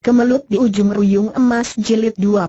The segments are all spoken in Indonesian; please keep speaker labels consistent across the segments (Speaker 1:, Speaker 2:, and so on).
Speaker 1: Kemelut di ujung ruyung emas jilid 20.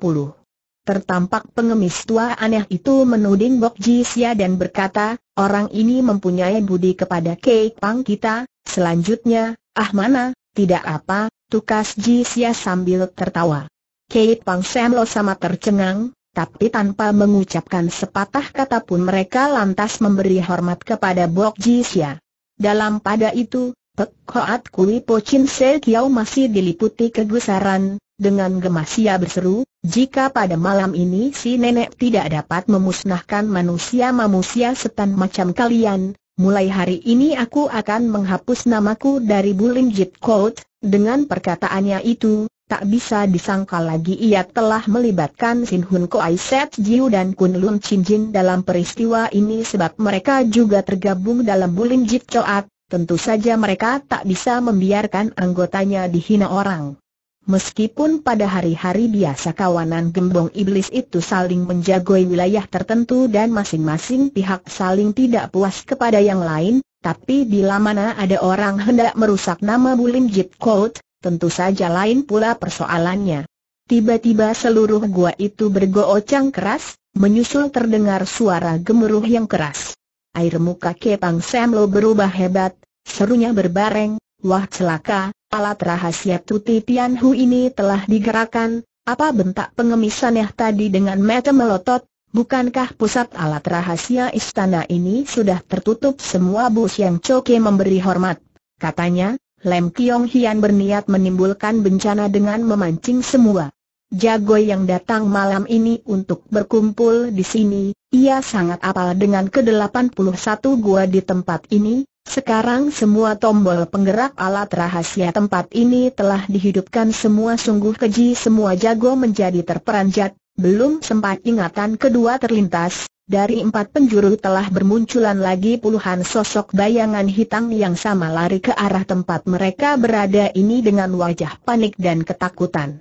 Speaker 1: Tertampak pengemis tua aneh itu menuding Bok Jisia dan berkata, orang ini mempunyai budi kepada Kate Pang kita, selanjutnya, ah mana, tidak apa, tukas Jisia sambil tertawa. Kate Pang Semlo sama tercengang, tapi tanpa mengucapkan sepatah kata pun mereka lantas memberi hormat kepada Bok Jisia. Dalam pada itu, Pek Hoat Kui Po Chin Se Kiao masih diliputi kegusaran, dengan gemas ia berseru, jika pada malam ini si nenek tidak dapat memusnahkan manusia-manusia setan macam kalian, mulai hari ini aku akan menghapus namaku dari Jit Kout, dengan perkataannya itu, tak bisa disangka lagi ia telah melibatkan Sin Hun Koai Set Jiu dan Kun Lun Chin Jin dalam peristiwa ini sebab mereka juga tergabung dalam Bulim Jit Coat, Tentu saja mereka tak bisa membiarkan anggotanya dihina orang. Meskipun pada hari-hari biasa kawanan gembong iblis itu saling menjagoi wilayah tertentu dan masing-masing pihak saling tidak puas kepada yang lain, tapi bila mana ada orang hendak merusak nama Bulim Jit Code, tentu saja lain pula persoalannya. Tiba-tiba seluruh gua itu bergoocang keras, menyusul terdengar suara gemuruh yang keras. Air muka Kepang Semlo berubah hebat, serunya berbareng, wah celaka, alat rahasia Tuti Tianhu ini telah digerakkan, apa bentak pengemisannya tadi dengan mata melotot, Bukankah pusat alat rahasia istana ini sudah tertutup semua bus yang Choke memberi hormat? Katanya, Lem Kiong Hian berniat menimbulkan bencana dengan memancing semua. Jago yang datang malam ini untuk berkumpul di sini, ia sangat apal dengan ke-81 gua di tempat ini, sekarang semua tombol penggerak alat rahasia tempat ini telah dihidupkan semua sungguh keji semua jago menjadi terperanjat, belum sempat ingatan kedua terlintas, dari empat penjuru telah bermunculan lagi puluhan sosok bayangan hitam yang sama lari ke arah tempat mereka berada ini dengan wajah panik dan ketakutan.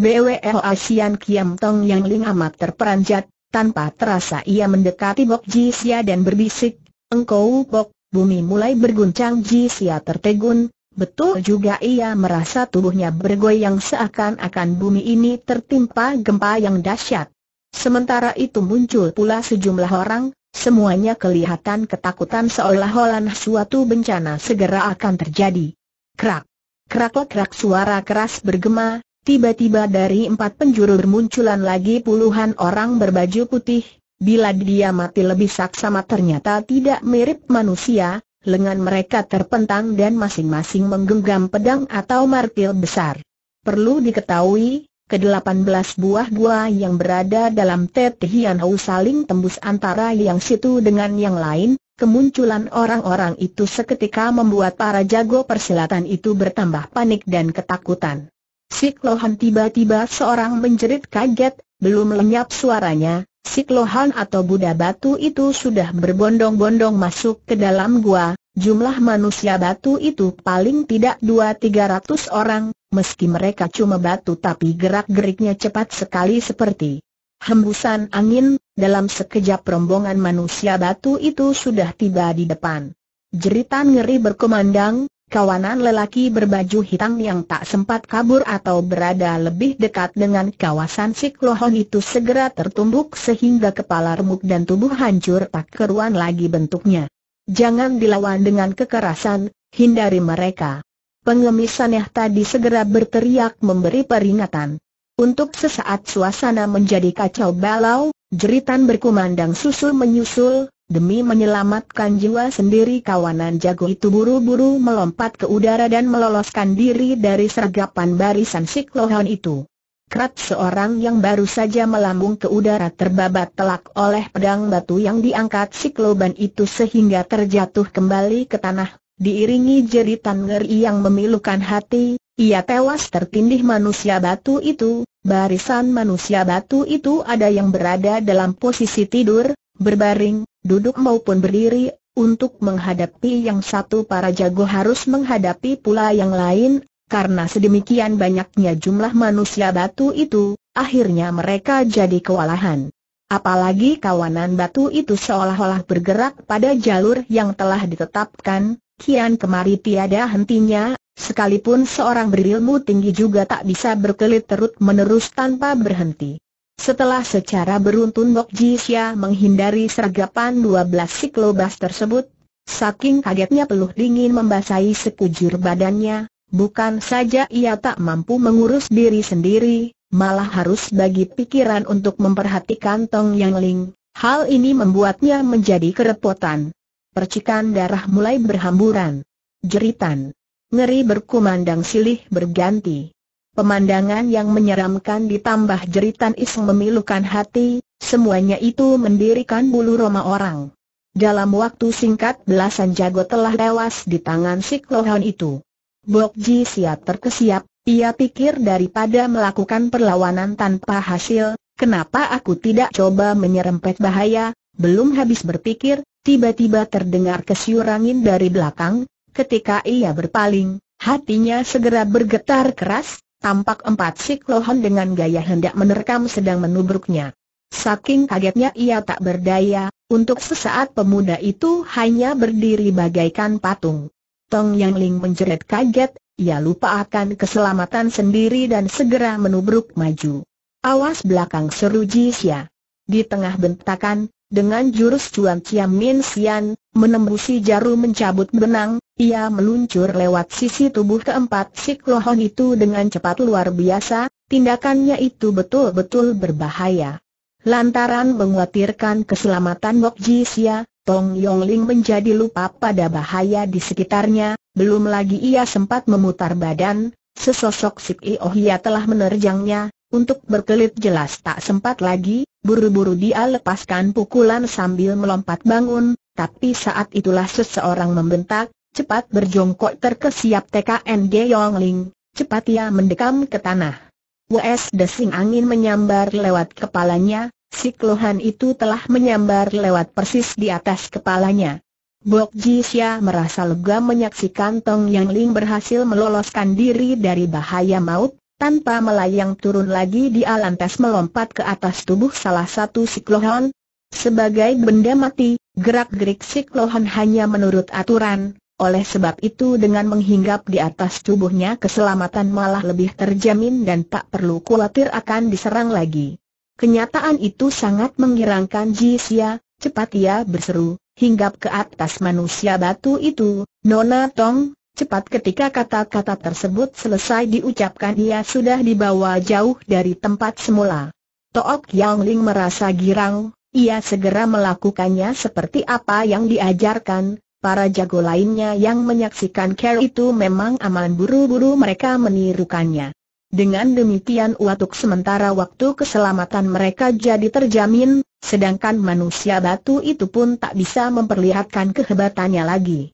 Speaker 1: BWL Asian Kiam Tong Yang Ling amat terperanjat, tanpa terasa ia mendekati Bok Jisia dan berbisik, Engkau Bok, bumi mulai berguncang Jisia tertegun, betul juga ia merasa tubuhnya bergoyang seakan-akan bumi ini tertimpa gempa yang dahsyat. Sementara itu muncul pula sejumlah orang, semuanya kelihatan ketakutan seolah-olah suatu bencana segera akan terjadi. Krak, krak, krak suara keras bergema, Tiba-tiba dari empat penjuru bermunculan lagi puluhan orang berbaju putih, bila dia mati lebih saksama ternyata tidak mirip manusia, lengan mereka terpentang dan masing-masing menggenggam pedang atau martil besar. Perlu diketahui, ke belas buah gua yang berada dalam Tetihian Hau saling tembus antara yang situ dengan yang lain, Kemunculan orang-orang itu seketika membuat para jago persilatan itu bertambah panik dan ketakutan. Siklohan Lohan tiba-tiba seorang menjerit kaget, belum lenyap suaranya, Siklohan Lohan atau Buddha Batu itu sudah berbondong-bondong masuk ke dalam gua, jumlah manusia batu itu paling tidak dua tiga orang, meski mereka cuma batu tapi gerak-geriknya cepat sekali seperti hembusan angin, dalam sekejap rombongan manusia batu itu sudah tiba di depan. Jeritan ngeri berkumandang, kawanan lelaki berbaju hitam yang tak sempat kabur atau berada lebih dekat dengan kawasan siklohon itu segera tertumbuk sehingga kepala remuk dan tubuh hancur tak keruan lagi bentuknya. Jangan dilawan dengan kekerasan, hindari mereka. Pengemis tadi segera berteriak memberi peringatan. Untuk sesaat suasana menjadi kacau balau, jeritan berkumandang susul menyusul, Demi menyelamatkan jiwa sendiri kawanan jago itu buru-buru melompat ke udara dan meloloskan diri dari sergapan barisan siklohon itu. Krat seorang yang baru saja melambung ke udara terbabat telak oleh pedang batu yang diangkat sikloban itu sehingga terjatuh kembali ke tanah, diiringi jeritan ngeri yang memilukan hati, ia tewas tertindih manusia batu itu, barisan manusia batu itu ada yang berada dalam posisi tidur, berbaring, duduk maupun berdiri, untuk menghadapi yang satu para jago harus menghadapi pula yang lain, karena sedemikian banyaknya jumlah manusia batu itu, akhirnya mereka jadi kewalahan. Apalagi kawanan batu itu seolah-olah bergerak pada jalur yang telah ditetapkan, kian kemari tiada hentinya, sekalipun seorang berilmu tinggi juga tak bisa berkelit terus menerus tanpa berhenti. Setelah secara beruntun Bok Jisya menghindari sergapan 12 siklobas tersebut, saking kagetnya peluh dingin membasahi sekujur badannya, bukan saja ia tak mampu mengurus diri sendiri, malah harus bagi pikiran untuk memperhatikan Tong Yang Ling. Hal ini membuatnya menjadi kerepotan. Percikan darah mulai berhamburan. Jeritan. Ngeri berkumandang silih berganti. Pemandangan yang menyeramkan ditambah jeritan iseng memilukan hati, semuanya itu mendirikan bulu roma orang. Dalam waktu singkat belasan jago telah tewas di tangan siklohon itu. Bok Ji siap terkesiap, ia pikir daripada melakukan perlawanan tanpa hasil, kenapa aku tidak coba menyerempet bahaya, belum habis berpikir, tiba-tiba terdengar kesyurangin dari belakang, ketika ia berpaling, hatinya segera bergetar keras, tampak empat siklohon dengan gaya hendak menerkam sedang menubruknya. Saking kagetnya ia tak berdaya, untuk sesaat pemuda itu hanya berdiri bagaikan patung. Tong Yang Ling menjerit kaget, ia lupa akan keselamatan sendiri dan segera menubruk maju. Awas belakang seru Jisya. Di tengah bentakan, dengan jurus Cuan Ciam Min Sian, menembusi jarum mencabut benang, ia meluncur lewat sisi tubuh keempat siklohon itu dengan cepat luar biasa, tindakannya itu betul-betul berbahaya. Lantaran menguatirkan keselamatan Wok Ji Sia, Tong Yong Ling menjadi lupa pada bahaya di sekitarnya, belum lagi ia sempat memutar badan, sesosok Sik Iohia telah menerjangnya, untuk berkelit jelas tak sempat lagi, buru-buru dia lepaskan pukulan sambil melompat bangun, tapi saat itulah seseorang membentak, cepat berjongkok terkesiap TKN Ge Yongling, cepat ia mendekam ke tanah. WS desing angin menyambar lewat kepalanya, siklohan itu telah menyambar lewat persis di atas kepalanya. Bok Xia merasa lega menyaksikan Tong Yang Ling berhasil meloloskan diri dari bahaya maut, tanpa melayang turun lagi dia lantas melompat ke atas tubuh salah satu siklohon. Sebagai benda mati, gerak-gerik siklohon hanya menurut aturan, oleh sebab itu dengan menghinggap di atas tubuhnya keselamatan malah lebih terjamin dan tak perlu khawatir akan diserang lagi. Kenyataan itu sangat mengirangkan Jisya. cepat ia berseru, hinggap ke atas manusia batu itu, Nona Tong, Cepat ketika kata-kata tersebut selesai diucapkan ia sudah dibawa jauh dari tempat semula. Took Yang Ling merasa girang, ia segera melakukannya seperti apa yang diajarkan, Para jago lainnya yang menyaksikan Carol itu memang aman buru-buru mereka menirukannya. Dengan demikian untuk sementara waktu keselamatan mereka jadi terjamin, sedangkan manusia batu itu pun tak bisa memperlihatkan kehebatannya lagi.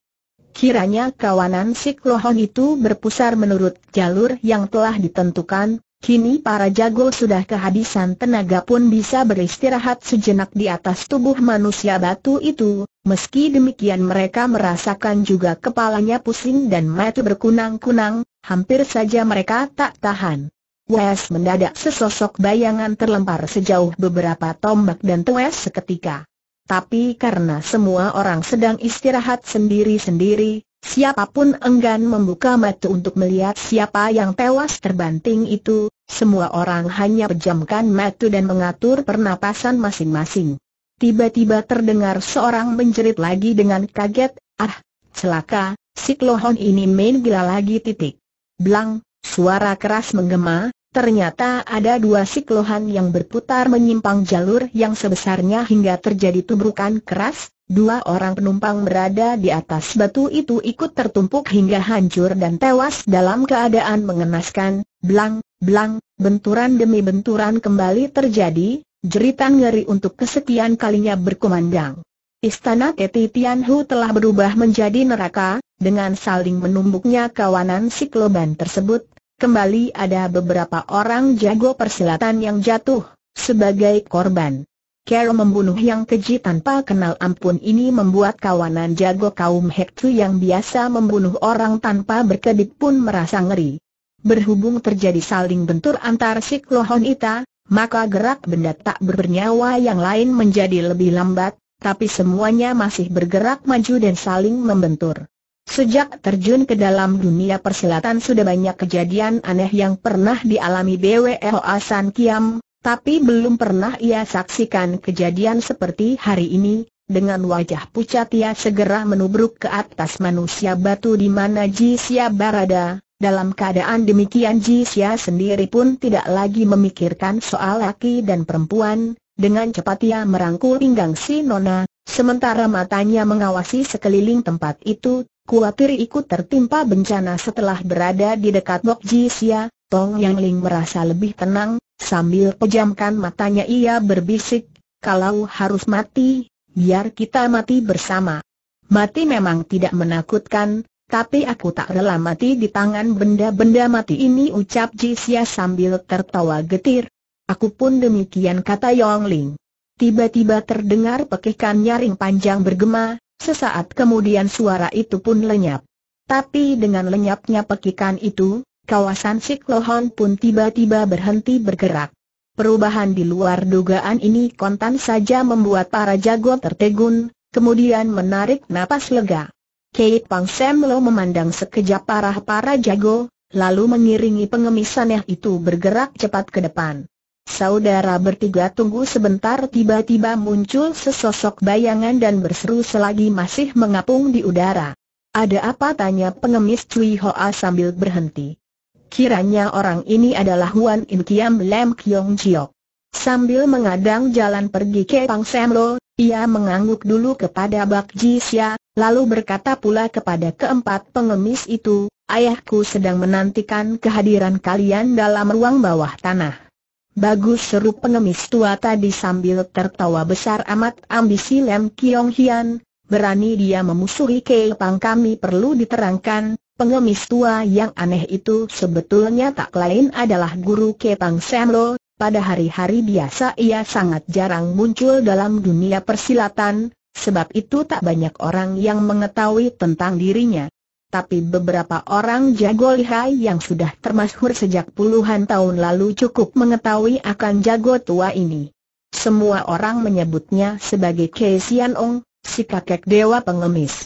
Speaker 1: Kiranya kawanan Siklohon itu berpusar menurut jalur yang telah ditentukan, kini para jago sudah kehabisan tenaga pun bisa beristirahat sejenak di atas tubuh manusia batu itu, meski demikian mereka merasakan juga kepalanya pusing dan mata berkunang-kunang, hampir saja mereka tak tahan. Wes mendadak sesosok bayangan terlempar sejauh beberapa tombak dan tewas seketika tapi karena semua orang sedang istirahat sendiri-sendiri, siapapun enggan membuka mata untuk melihat siapa yang tewas terbanting itu, semua orang hanya pejamkan mata dan mengatur pernapasan masing-masing. Tiba-tiba terdengar seorang menjerit lagi dengan kaget, ah, celaka, siklohon ini main gila lagi titik. Blang, suara keras menggema, Ternyata ada dua siklohan yang berputar menyimpang jalur yang sebesarnya hingga terjadi tubrukan keras, dua orang penumpang berada di atas batu itu ikut tertumpuk hingga hancur dan tewas dalam keadaan mengenaskan, Blang, blang, benturan demi benturan kembali terjadi, jeritan ngeri untuk kesekian kalinya berkumandang. Istana Keti Tianhu telah berubah menjadi neraka, dengan saling menumbuknya kawanan sikloban tersebut, Kembali ada beberapa orang jago persilatan yang jatuh, sebagai korban. Kero membunuh yang keji tanpa kenal ampun ini membuat kawanan jago kaum Hektu yang biasa membunuh orang tanpa berkedip pun merasa ngeri. Berhubung terjadi saling bentur antar siklohon ita, maka gerak benda tak bernyawa yang lain menjadi lebih lambat, tapi semuanya masih bergerak maju dan saling membentur. Sejak terjun ke dalam dunia persilatan sudah banyak kejadian aneh yang pernah dialami BWL Asan Kiam, tapi belum pernah ia saksikan kejadian seperti hari ini. Dengan wajah pucat ia segera menubruk ke atas manusia batu di mana Jisia berada. Dalam keadaan demikian Jisia sendiri pun tidak lagi memikirkan soal laki dan perempuan. Dengan cepat ia merangkul pinggang si Nona, sementara matanya mengawasi sekeliling tempat itu Kuatir ikut tertimpa bencana setelah berada di dekat Ji Sia, Tong Yang Ling merasa lebih tenang, sambil pejamkan matanya ia berbisik, kalau harus mati, biar kita mati bersama. Mati memang tidak menakutkan, tapi aku tak rela mati di tangan benda-benda mati ini ucap Sia sambil tertawa getir. Aku pun demikian kata Yong Ling. Tiba-tiba terdengar pekikan nyaring panjang bergema, Sesaat kemudian suara itu pun lenyap. Tapi dengan lenyapnya pekikan itu, kawasan Siklohon pun tiba-tiba berhenti bergerak. Perubahan di luar dugaan ini kontan saja membuat para jago tertegun, kemudian menarik napas lega. Kei Pang Sam Lo memandang sekejap parah para jago, lalu mengiringi pengemisannya itu bergerak cepat ke depan. Saudara bertiga tunggu sebentar tiba-tiba muncul sesosok bayangan dan berseru selagi masih mengapung di udara. Ada apa tanya pengemis Cui Hoa sambil berhenti. Kiranya orang ini adalah Huan In Kiam Lem Kiong Jio. Sambil mengadang jalan pergi ke Pang Sam Lo, ia mengangguk dulu kepada Bak Ji Xia, lalu berkata pula kepada keempat pengemis itu, Ayahku sedang menantikan kehadiran kalian dalam ruang bawah tanah. Bagus seru pengemis tua tadi sambil tertawa besar amat ambisi Lem Kiong Hian, berani dia memusuhi Kepang kami perlu diterangkan, pengemis tua yang aneh itu sebetulnya tak lain adalah guru Kepang Semlo, pada hari-hari biasa ia sangat jarang muncul dalam dunia persilatan, sebab itu tak banyak orang yang mengetahui tentang dirinya tapi beberapa orang jago lihai yang sudah termasuk sejak puluhan tahun lalu cukup mengetahui akan jago tua ini. Semua orang menyebutnya sebagai Kei Sian Ong, si kakek dewa pengemis.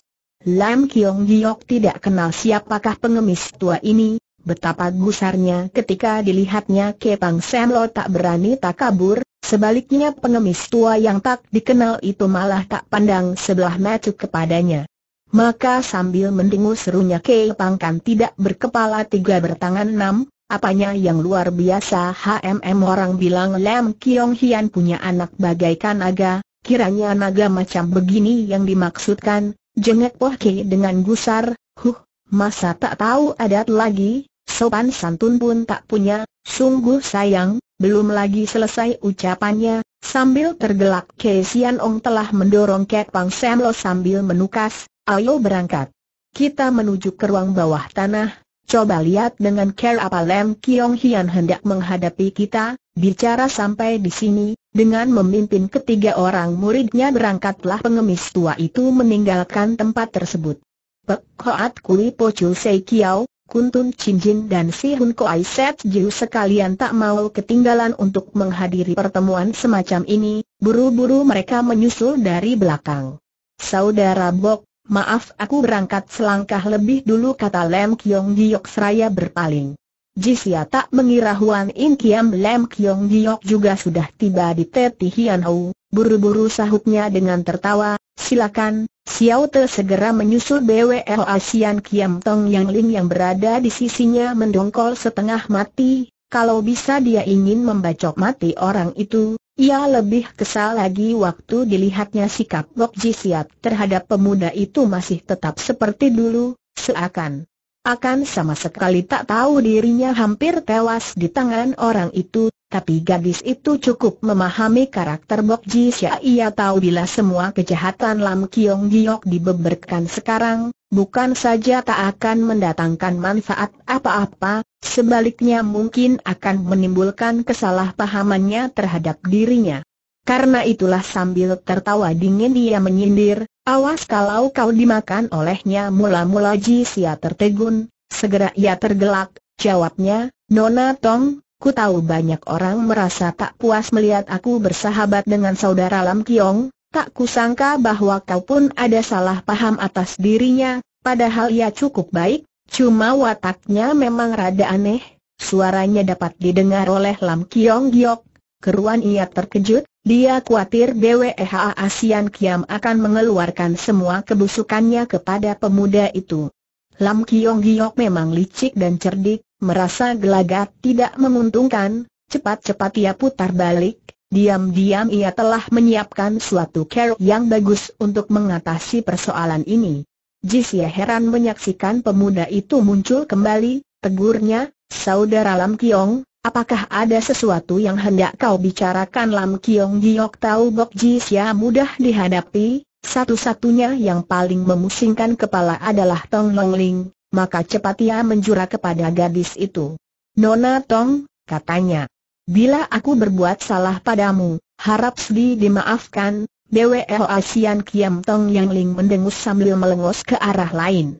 Speaker 1: Lam Kiong Giok tidak kenal siapakah pengemis tua ini, Betapa gusarnya ketika dilihatnya Pang Kepang lo tak berani tak kabur, sebaliknya pengemis tua yang tak dikenal itu malah tak pandang sebelah mata kepadanya. Maka sambil mendengus serunya Kepangkan tidak berkepala tiga bertangan enam, apanya yang luar biasa HMM orang bilang Lam Kiong Hian punya anak bagaikan naga, kiranya naga macam begini yang dimaksudkan, jengek Poh Ke dengan gusar, huh, masa tak tahu adat lagi, sopan santun pun tak punya, sungguh sayang, belum lagi selesai ucapannya, sambil tergelak Kesian Ong telah mendorong Kepang Pang sambil menukas, Ayo berangkat. Kita menuju ke ruang bawah tanah, coba lihat dengan care apa Lem Kiong Hian hendak menghadapi kita, bicara sampai di sini, dengan memimpin ketiga orang muridnya berangkatlah pengemis tua itu meninggalkan tempat tersebut. Pek Hoat Kui Po Chul Sei Kiao, Kuntun Jin dan Si Hun Ai Set Jiu sekalian tak mau ketinggalan untuk menghadiri pertemuan semacam ini, buru-buru mereka menyusul dari belakang. Saudara Bok, Maaf aku berangkat selangkah lebih dulu kata Lem Kiong Giok seraya berpaling. Jisia tak mengira Huan In Kiam Lem Kiong Giok juga sudah tiba di Teti Hian Hou, buru-buru sahutnya dengan tertawa, silakan, Xiao Te segera menyusul BWL Asian Kiam Tong Yang Ling yang berada di sisinya mendongkol setengah mati, kalau bisa dia ingin membacok mati orang itu, ia lebih kesal lagi waktu dilihatnya sikap Lok Ji Siap terhadap pemuda itu masih tetap seperti dulu, seakan akan sama sekali tak tahu dirinya hampir tewas di tangan orang itu, tapi gadis itu cukup memahami karakter Bok Ji Xia Ia tahu bila semua kejahatan Lam Kiong Giok dibeberkan sekarang, bukan saja tak akan mendatangkan manfaat apa-apa, sebaliknya mungkin akan menimbulkan kesalahpahamannya terhadap dirinya. Karena itulah sambil tertawa dingin ia menyindir, awas kalau kau dimakan olehnya mula-mula Ji Xia tertegun, segera ia tergelak, jawabnya, Nona Tong, Ku tahu banyak orang merasa tak puas melihat aku bersahabat dengan saudara Lam Kiong, tak kusangka bahwa kau pun ada salah paham atas dirinya, padahal ia cukup baik, cuma wataknya memang rada aneh, suaranya dapat didengar oleh Lam Kiong Giok, keruan ia terkejut, dia khawatir BWEHA Asian Kiam akan mengeluarkan semua kebusukannya kepada pemuda itu. Lam Kiong Giok memang licik dan cerdik, merasa gelagat tidak menguntungkan, cepat-cepat ia putar balik, diam-diam ia telah menyiapkan suatu cara yang bagus untuk mengatasi persoalan ini. Jisya heran menyaksikan pemuda itu muncul kembali, tegurnya, Saudara Lam Kiong, apakah ada sesuatu yang hendak kau bicarakan Lam Kiong Giok tahu Bok Jisya mudah dihadapi, satu-satunya yang paling memusingkan kepala adalah Tong Long Ling, maka cepat ia menjura kepada gadis itu. Nona Tong, katanya, bila aku berbuat salah padamu, harap sedi dimaafkan, BWL Asian Kiam Tong Yang Ling mendengus sambil melengus ke arah lain.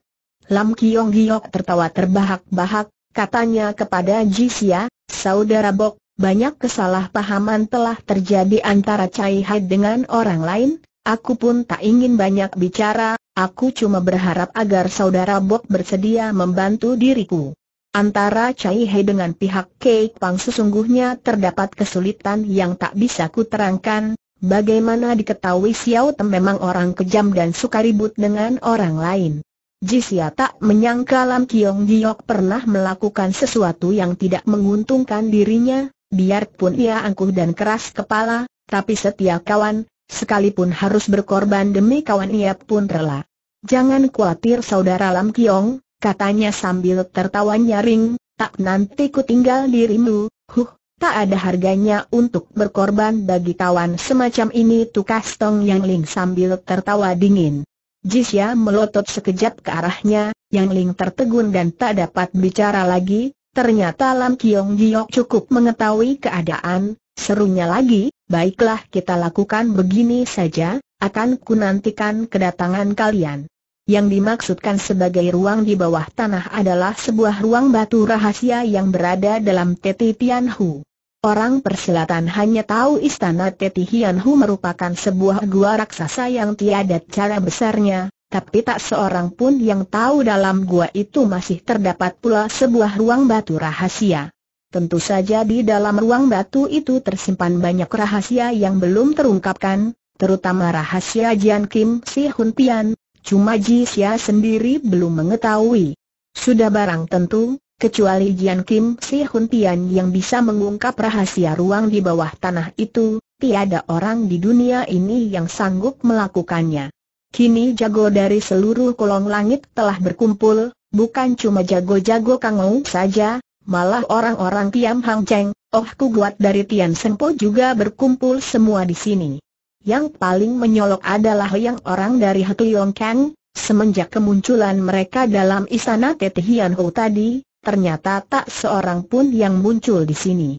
Speaker 1: Lam Kiong Giok tertawa terbahak-bahak, katanya kepada Jisya, Saudara Bok, banyak kesalahpahaman telah terjadi antara Cai Hai dengan orang lain, Aku pun tak ingin banyak bicara, aku cuma berharap agar saudara Bok bersedia membantu diriku. Antara Chai He dengan pihak Kei Pang sesungguhnya terdapat kesulitan yang tak bisa kuterangkan, bagaimana diketahui Xiao Tem memang orang kejam dan suka ribut dengan orang lain. Xia tak menyangka Lam Kiong Giok pernah melakukan sesuatu yang tidak menguntungkan dirinya, biarpun ia angkuh dan keras kepala, tapi setia kawan, Sekalipun harus berkorban demi kawan ia pun rela. Jangan khawatir saudara Lam Kiong, katanya sambil tertawa nyaring, tak nanti ku tinggal dirimu, huh, tak ada harganya untuk berkorban bagi kawan semacam ini tukas Tong Yang Ling sambil tertawa dingin. Jisya melotot sekejap ke arahnya, Yang Ling tertegun dan tak dapat bicara lagi, ternyata Lam Kiong Giok cukup mengetahui keadaan, serunya lagi, Baiklah kita lakukan begini saja, akan ku nantikan kedatangan kalian. Yang dimaksudkan sebagai ruang di bawah tanah adalah sebuah ruang batu rahasia yang berada dalam Teti Tianhu. Orang persilatan hanya tahu istana Teti Tianhu merupakan sebuah gua raksasa yang tiada cara besarnya, tapi tak seorang pun yang tahu dalam gua itu masih terdapat pula sebuah ruang batu rahasia. Tentu saja di dalam ruang batu itu tersimpan banyak rahasia yang belum terungkapkan, terutama rahasia Jian Kim Si Hun Pian, cuma Ji Xia sendiri belum mengetahui. Sudah barang tentu, kecuali Jian Kim Si Hun Pian yang bisa mengungkap rahasia ruang di bawah tanah itu, tiada orang di dunia ini yang sanggup melakukannya. Kini jago dari seluruh kolong langit telah berkumpul, bukan cuma jago-jago Kangou saja, Malah orang-orang Tiam Hang Cheng, Oh Kuat dari Tian Senpo juga berkumpul semua di sini. Yang paling menyolok adalah yang orang dari Hatu Yong Kang, semenjak kemunculan mereka dalam istana Tete Hian Ho tadi, ternyata tak seorang pun yang muncul di sini.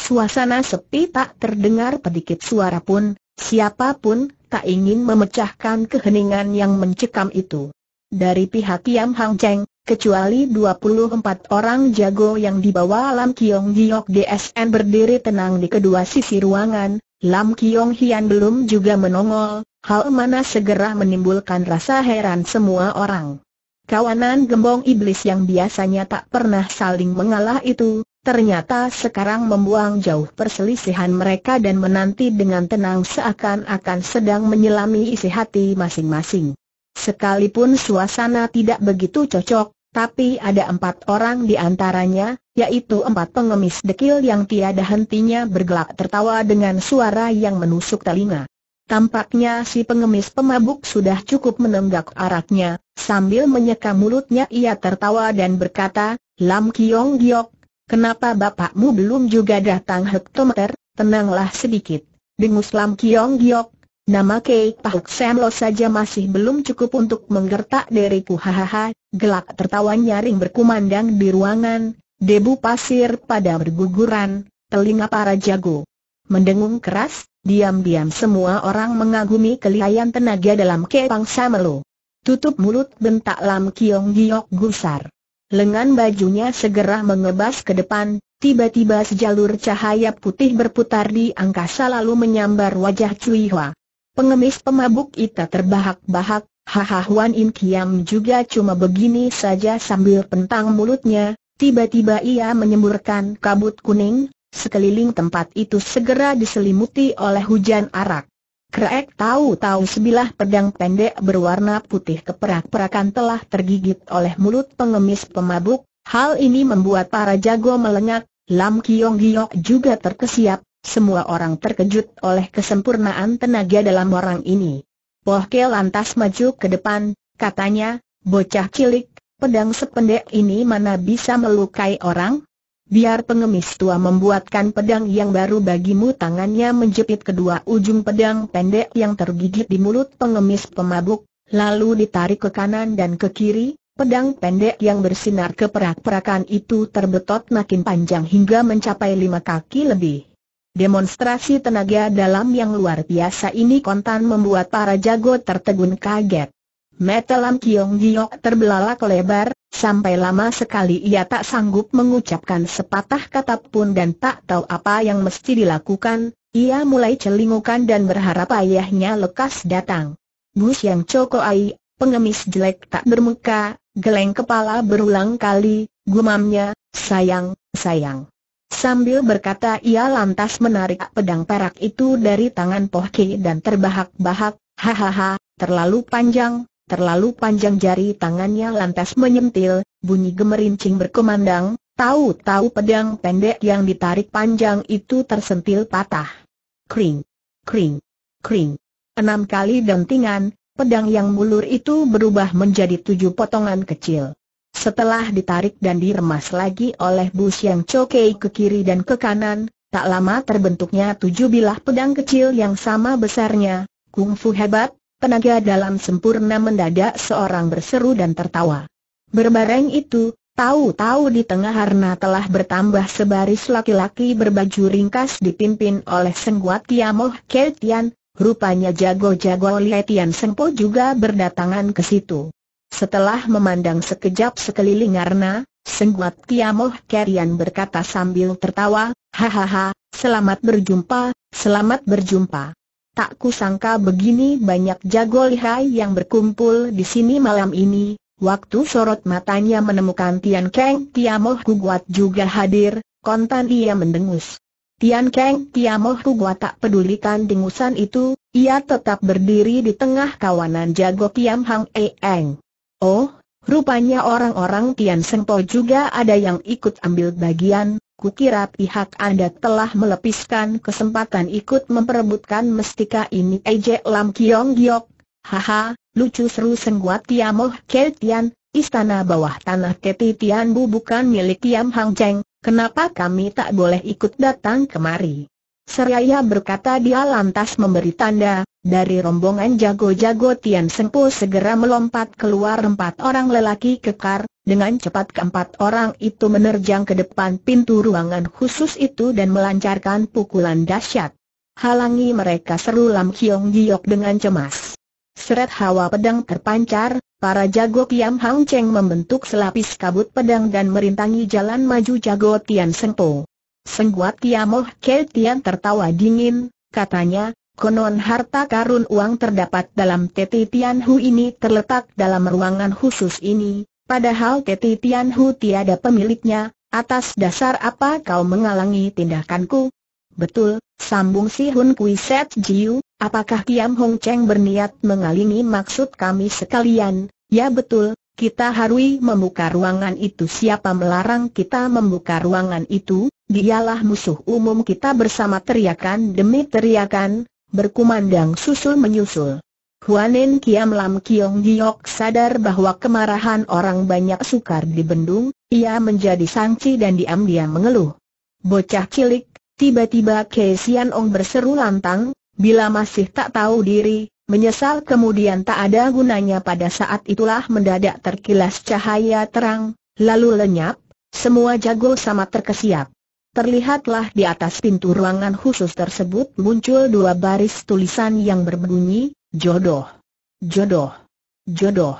Speaker 1: Suasana sepi tak terdengar pedikit suara pun, siapapun tak ingin memecahkan keheningan yang mencekam itu. Dari pihak Tiam Hang Cheng, kecuali 24 orang jago yang dibawa Lam Kiong Giok DSN berdiri tenang di kedua sisi ruangan, Lam Kiong Hian belum juga menongol, hal mana segera menimbulkan rasa heran semua orang. Kawanan gembong iblis yang biasanya tak pernah saling mengalah itu, ternyata sekarang membuang jauh perselisihan mereka dan menanti dengan tenang seakan-akan sedang menyelami isi hati masing-masing. Sekalipun suasana tidak begitu cocok, tapi ada empat orang di antaranya, yaitu empat pengemis dekil yang tiada hentinya bergelak tertawa dengan suara yang menusuk telinga. Tampaknya si pengemis pemabuk sudah cukup menenggak araknya, sambil menyeka mulutnya ia tertawa dan berkata, Lam Kiong Giok, kenapa bapakmu belum juga datang hektometer, tenanglah sedikit. Dengus Lam Kiong Giok, Nama Kei Pahuk Samlo saja masih belum cukup untuk menggertak diriku hahaha, gelak tertawa nyaring berkumandang di ruangan, debu pasir pada berguguran, telinga para jago. Mendengung keras, diam-diam semua orang mengagumi kelihayan tenaga dalam Kei Pang Lo. Tutup mulut bentak Lam Kiong Giok gusar. Lengan bajunya segera mengebas ke depan, tiba-tiba sejalur cahaya putih berputar di angkasa lalu menyambar wajah Cui Hwa pengemis pemabuk itu terbahak-bahak, haha Wan Im Kiam juga cuma begini saja sambil pentang mulutnya, tiba-tiba ia menyemburkan kabut kuning, sekeliling tempat itu segera diselimuti oleh hujan arak. Krek tahu-tahu sebilah pedang pendek berwarna putih keperak-perakan telah tergigit oleh mulut pengemis pemabuk, hal ini membuat para jago melengak, Lam Kiong Giok juga terkesiap, semua orang terkejut oleh kesempurnaan tenaga dalam orang ini. Ke lantas maju ke depan, katanya, bocah cilik, pedang sependek ini mana bisa melukai orang? Biar pengemis tua membuatkan pedang yang baru bagimu tangannya menjepit kedua ujung pedang pendek yang tergigit di mulut pengemis pemabuk, lalu ditarik ke kanan dan ke kiri, Pedang pendek yang bersinar keperak-perakan itu terbetot makin panjang hingga mencapai lima kaki lebih. Demonstrasi tenaga dalam yang luar biasa ini kontan membuat para jago tertegun kaget. Mata Lam Kiong Giok terbelalak lebar, sampai lama sekali ia tak sanggup mengucapkan sepatah kata pun dan tak tahu apa yang mesti dilakukan, ia mulai celingukan dan berharap ayahnya lekas datang. Bus yang cokoai, pengemis jelek tak bermuka, geleng kepala berulang kali, gumamnya, sayang, sayang. Sambil berkata ia lantas menarik pedang perak itu dari tangan Poh Ki dan terbahak-bahak, hahaha, terlalu panjang, terlalu panjang jari tangannya lantas menyentil, bunyi gemerincing berkemandang, tahu-tahu pedang pendek yang ditarik panjang itu tersentil patah. Kring, kring, kring. Enam kali dentingan, pedang yang mulur itu berubah menjadi tujuh potongan kecil. Setelah ditarik dan diremas lagi oleh bus yang Chokei ke kiri dan ke kanan, tak lama terbentuknya tujuh bilah pedang kecil yang sama besarnya, kungfu hebat, tenaga dalam sempurna mendadak seorang berseru dan tertawa. Berbareng itu, Tahu-tahu di tengah harna telah bertambah sebaris laki-laki berbaju ringkas dipimpin oleh Sengguat Tiamoh Keltian, rupanya jago-jago Lietian Sengpo juga berdatangan ke situ. Setelah memandang sekejap sekeliling Arna, Sengguat Tiamoh Kerian berkata sambil tertawa, Hahaha, selamat berjumpa, selamat berjumpa. Tak kusangka begini banyak jago lihai yang berkumpul di sini malam ini. Waktu sorot matanya menemukan Tian Keng Tiamoh Kuguat juga hadir, kontan ia mendengus. Tian Keng Tiamoh Kuguat tak pedulikan dengusan itu, ia tetap berdiri di tengah kawanan jago Tiam Hang Eeng. Oh, rupanya orang-orang Tian Sengpo juga ada yang ikut ambil bagian, kukira pihak Anda telah melepaskan kesempatan ikut memperebutkan mestika ini Ejek eh, Lam Kiong Giok. Haha, lucu seru sengguat Tiamoh Tian. istana bawah tanah Keti Tian Bu bukan milik Tiam Hang Cheng, kenapa kami tak boleh ikut datang kemari? Seraya berkata dia lantas memberi tanda, dari rombongan jago-jago Tian Sengpo segera melompat keluar empat orang lelaki kekar, dengan cepat keempat orang itu menerjang ke depan pintu ruangan khusus itu dan melancarkan pukulan dahsyat. Halangi mereka seru Lam Kiong Giok dengan cemas. Seret hawa pedang terpancar, para jago Kiam Hang Cheng membentuk selapis kabut pedang dan merintangi jalan maju jago Tian Sengpo. Sengguat Tiamoh Keltian tertawa dingin, katanya, konon harta karun uang terdapat dalam Teti Tianhu ini terletak dalam ruangan khusus ini, padahal Teti Tianhu tiada pemiliknya, atas dasar apa kau mengalangi tindakanku? Betul, sambung si Hun Kui Set Jiu, apakah Tiam Hong Cheng berniat mengalingi maksud kami sekalian? Ya betul, kita harui membuka ruangan itu Siapa melarang kita membuka ruangan itu? Dialah musuh umum kita bersama teriakan demi teriakan, berkumandang susul menyusul. Huanen Kiam Lam Kiong Giok sadar bahwa kemarahan orang banyak sukar dibendung, ia menjadi sangci dan diam-diam mengeluh. Bocah cilik, tiba-tiba Ke Sian Ong berseru lantang, bila masih tak tahu diri, menyesal kemudian tak ada gunanya pada saat itulah mendadak terkilas cahaya terang, lalu lenyap, semua jago sama terkesiap. Terlihatlah di atas pintu ruangan khusus tersebut muncul dua baris tulisan yang berbunyi, jodoh, jodoh, jodoh,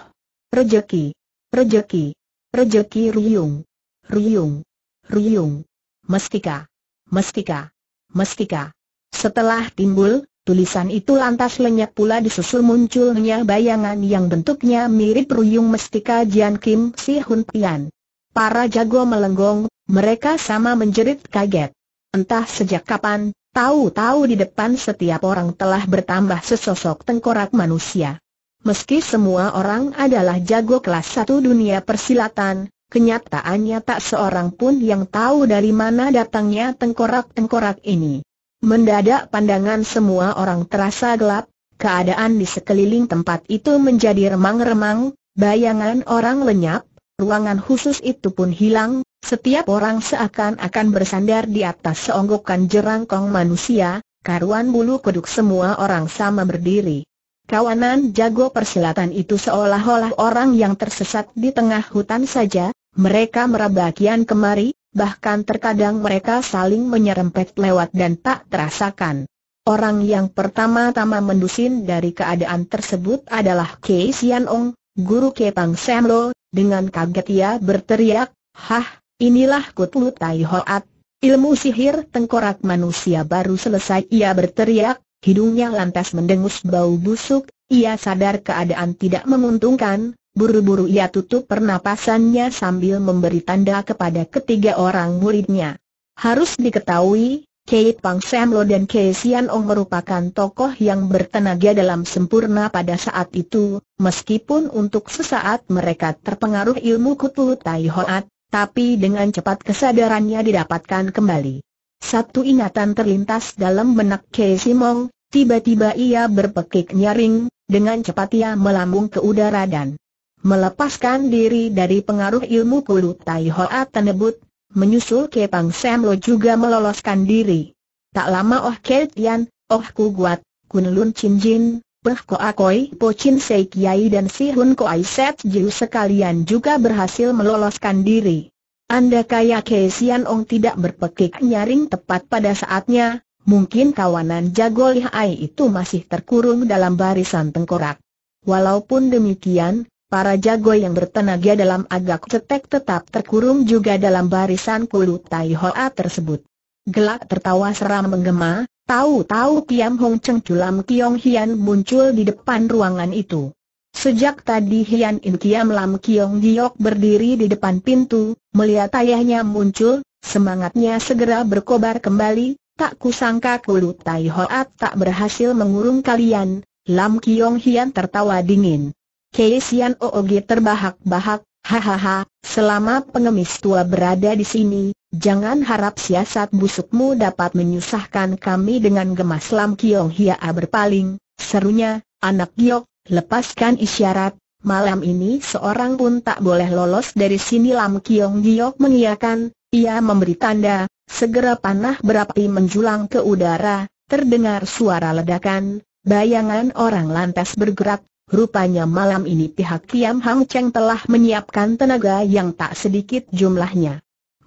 Speaker 1: rejeki, rejeki, rejeki ruyung, ruyung, ruyung, mestika, mestika, mestika. Setelah timbul, tulisan itu lantas lenyap pula disusul munculnya bayangan yang bentuknya mirip ruyung mestika Jian Kim Si Hun Pian. Para jago melenggong, mereka sama menjerit kaget. Entah sejak kapan, tahu-tahu di depan setiap orang telah bertambah sesosok tengkorak manusia. Meski semua orang adalah jago kelas satu dunia persilatan, kenyataannya tak seorang pun yang tahu dari mana datangnya tengkorak-tengkorak ini. Mendadak pandangan semua orang terasa gelap, keadaan di sekeliling tempat itu menjadi remang-remang, bayangan orang lenyap, ruangan khusus itu pun hilang, setiap orang seakan-akan bersandar di atas seonggokan jerangkong manusia, karuan bulu kuduk semua orang sama berdiri. Kawanan jago persilatan itu seolah-olah orang yang tersesat di tengah hutan saja, mereka meraba kemari, bahkan terkadang mereka saling menyerempet lewat dan tak terasakan. Orang yang pertama-tama mendusin dari keadaan tersebut adalah Kei Sian Ong, guru Kepang Sam Lo, dengan kaget ia berteriak, Hah, Inilah kutlu Tai Hoat, ilmu sihir tengkorak manusia baru selesai ia berteriak, hidungnya lantas mendengus bau busuk, ia sadar keadaan tidak menguntungkan, buru-buru ia tutup pernapasannya sambil memberi tanda kepada ketiga orang muridnya. Harus diketahui, Kei Pang Samlo dan Kei Sian Ong merupakan tokoh yang bertenaga dalam sempurna pada saat itu, meskipun untuk sesaat mereka terpengaruh ilmu kutlu Tai Hoat, tapi dengan cepat kesadarannya didapatkan kembali. Satu ingatan terlintas dalam benak Kei Simong, tiba-tiba ia berpekik nyaring, dengan cepat ia melambung ke udara dan melepaskan diri dari pengaruh ilmu kulu Tai Hoa Tenebut, menyusul Kei Pang Sam Lo juga meloloskan diri. Tak lama Oh Kei Tian, Oh Ku Guat, Kun Lun Chin Jin, Peh Koa Koi Po Chin Sei Kiai dan Si Hun Koai Set Jiu sekalian juga berhasil meloloskan diri. Anda kaya Sian Ong tidak berpekik nyaring tepat pada saatnya, mungkin kawanan jago lihai itu masih terkurung dalam barisan tengkorak. Walaupun demikian, para jago yang bertenaga dalam agak cetek tetap terkurung juga dalam barisan kulu Tai Hoa tersebut. Gelak tertawa seram menggema, tahu-tahu Kiam Hong Cheng Culam Kiong Hian muncul di depan ruangan itu. Sejak tadi Hian In Kiam Lam Kiong Giok berdiri di depan pintu, melihat ayahnya muncul, semangatnya segera berkobar kembali, tak kusangka Kulu Tai Hoat tak berhasil mengurung kalian, Lam Kiong Hian tertawa dingin. Kei Sian Oogi terbahak-bahak, hahaha, selama pengemis tua berada di sini, Jangan harap siasat busukmu dapat menyusahkan kami dengan gemas Lam Kiong Hia berpaling, serunya, anak giok, lepaskan isyarat, malam ini seorang pun tak boleh lolos dari sini Lam Kiong Giok mengiakan, ia memberi tanda, segera panah berapi menjulang ke udara, terdengar suara ledakan, bayangan orang lantas bergerak, rupanya malam ini pihak Kiam Hang Cheng telah menyiapkan tenaga yang tak sedikit jumlahnya.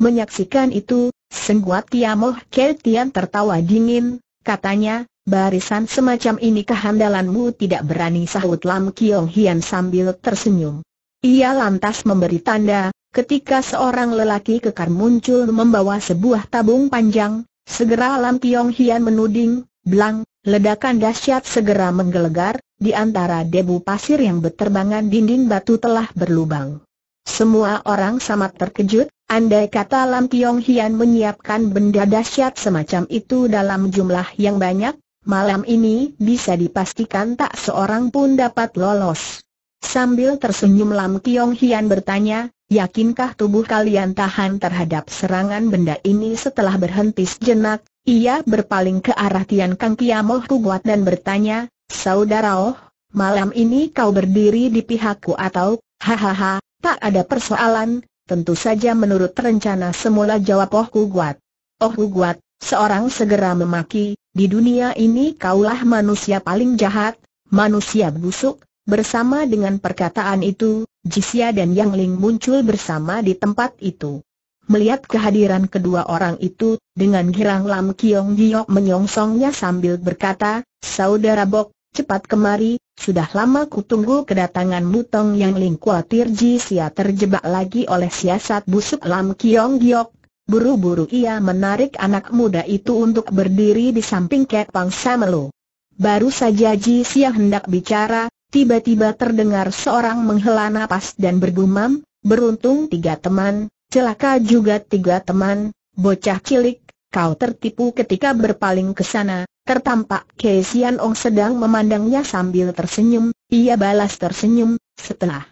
Speaker 1: Menyaksikan itu, Sengguat Tiamoh Keltian tertawa dingin, katanya, barisan semacam ini kehandalanmu tidak berani sahut Lam Kiong Hian sambil tersenyum. Ia lantas memberi tanda, ketika seorang lelaki kekar muncul membawa sebuah tabung panjang, segera Lam Kiong Hian menuding, belang, ledakan dahsyat segera menggelegar, di antara debu pasir yang berterbangan dinding batu telah berlubang. Semua orang sama terkejut, andai kata Lam Kiong Hian menyiapkan benda dahsyat semacam itu dalam jumlah yang banyak, malam ini bisa dipastikan tak seorang pun dapat lolos. Sambil tersenyum Lam Tiong Hian bertanya, yakinkah tubuh kalian tahan terhadap serangan benda ini setelah berhenti sejenak? Ia berpaling ke arah Tian Kang Kiamoh Kubuat dan bertanya, Saudara Oh, malam ini kau berdiri di pihakku atau, hahaha, Tak ada persoalan, tentu saja menurut rencana semula jawab Oh Huguat. Oh Huguat, seorang segera memaki, di dunia ini kaulah manusia paling jahat, manusia busuk, bersama dengan perkataan itu, Jisia dan Yang Ling muncul bersama di tempat itu. Melihat kehadiran kedua orang itu, dengan girang Lam Kiong Giok menyongsongnya sambil berkata, Saudara Bok, cepat kemari, sudah lama ku tunggu kedatanganmu Tong Yang Ling Ji sia terjebak lagi oleh siasat busuk Lam Kiong Giok. Buru-buru ia menarik anak muda itu untuk berdiri di samping Kek Pang Samelo. Baru saja Sia hendak bicara, tiba-tiba terdengar seorang menghela nafas dan bergumam, beruntung tiga teman, celaka juga tiga teman, bocah cilik, kau tertipu ketika berpaling ke sana, Tertampak Kei Ong sedang memandangnya sambil tersenyum, ia balas tersenyum, setelah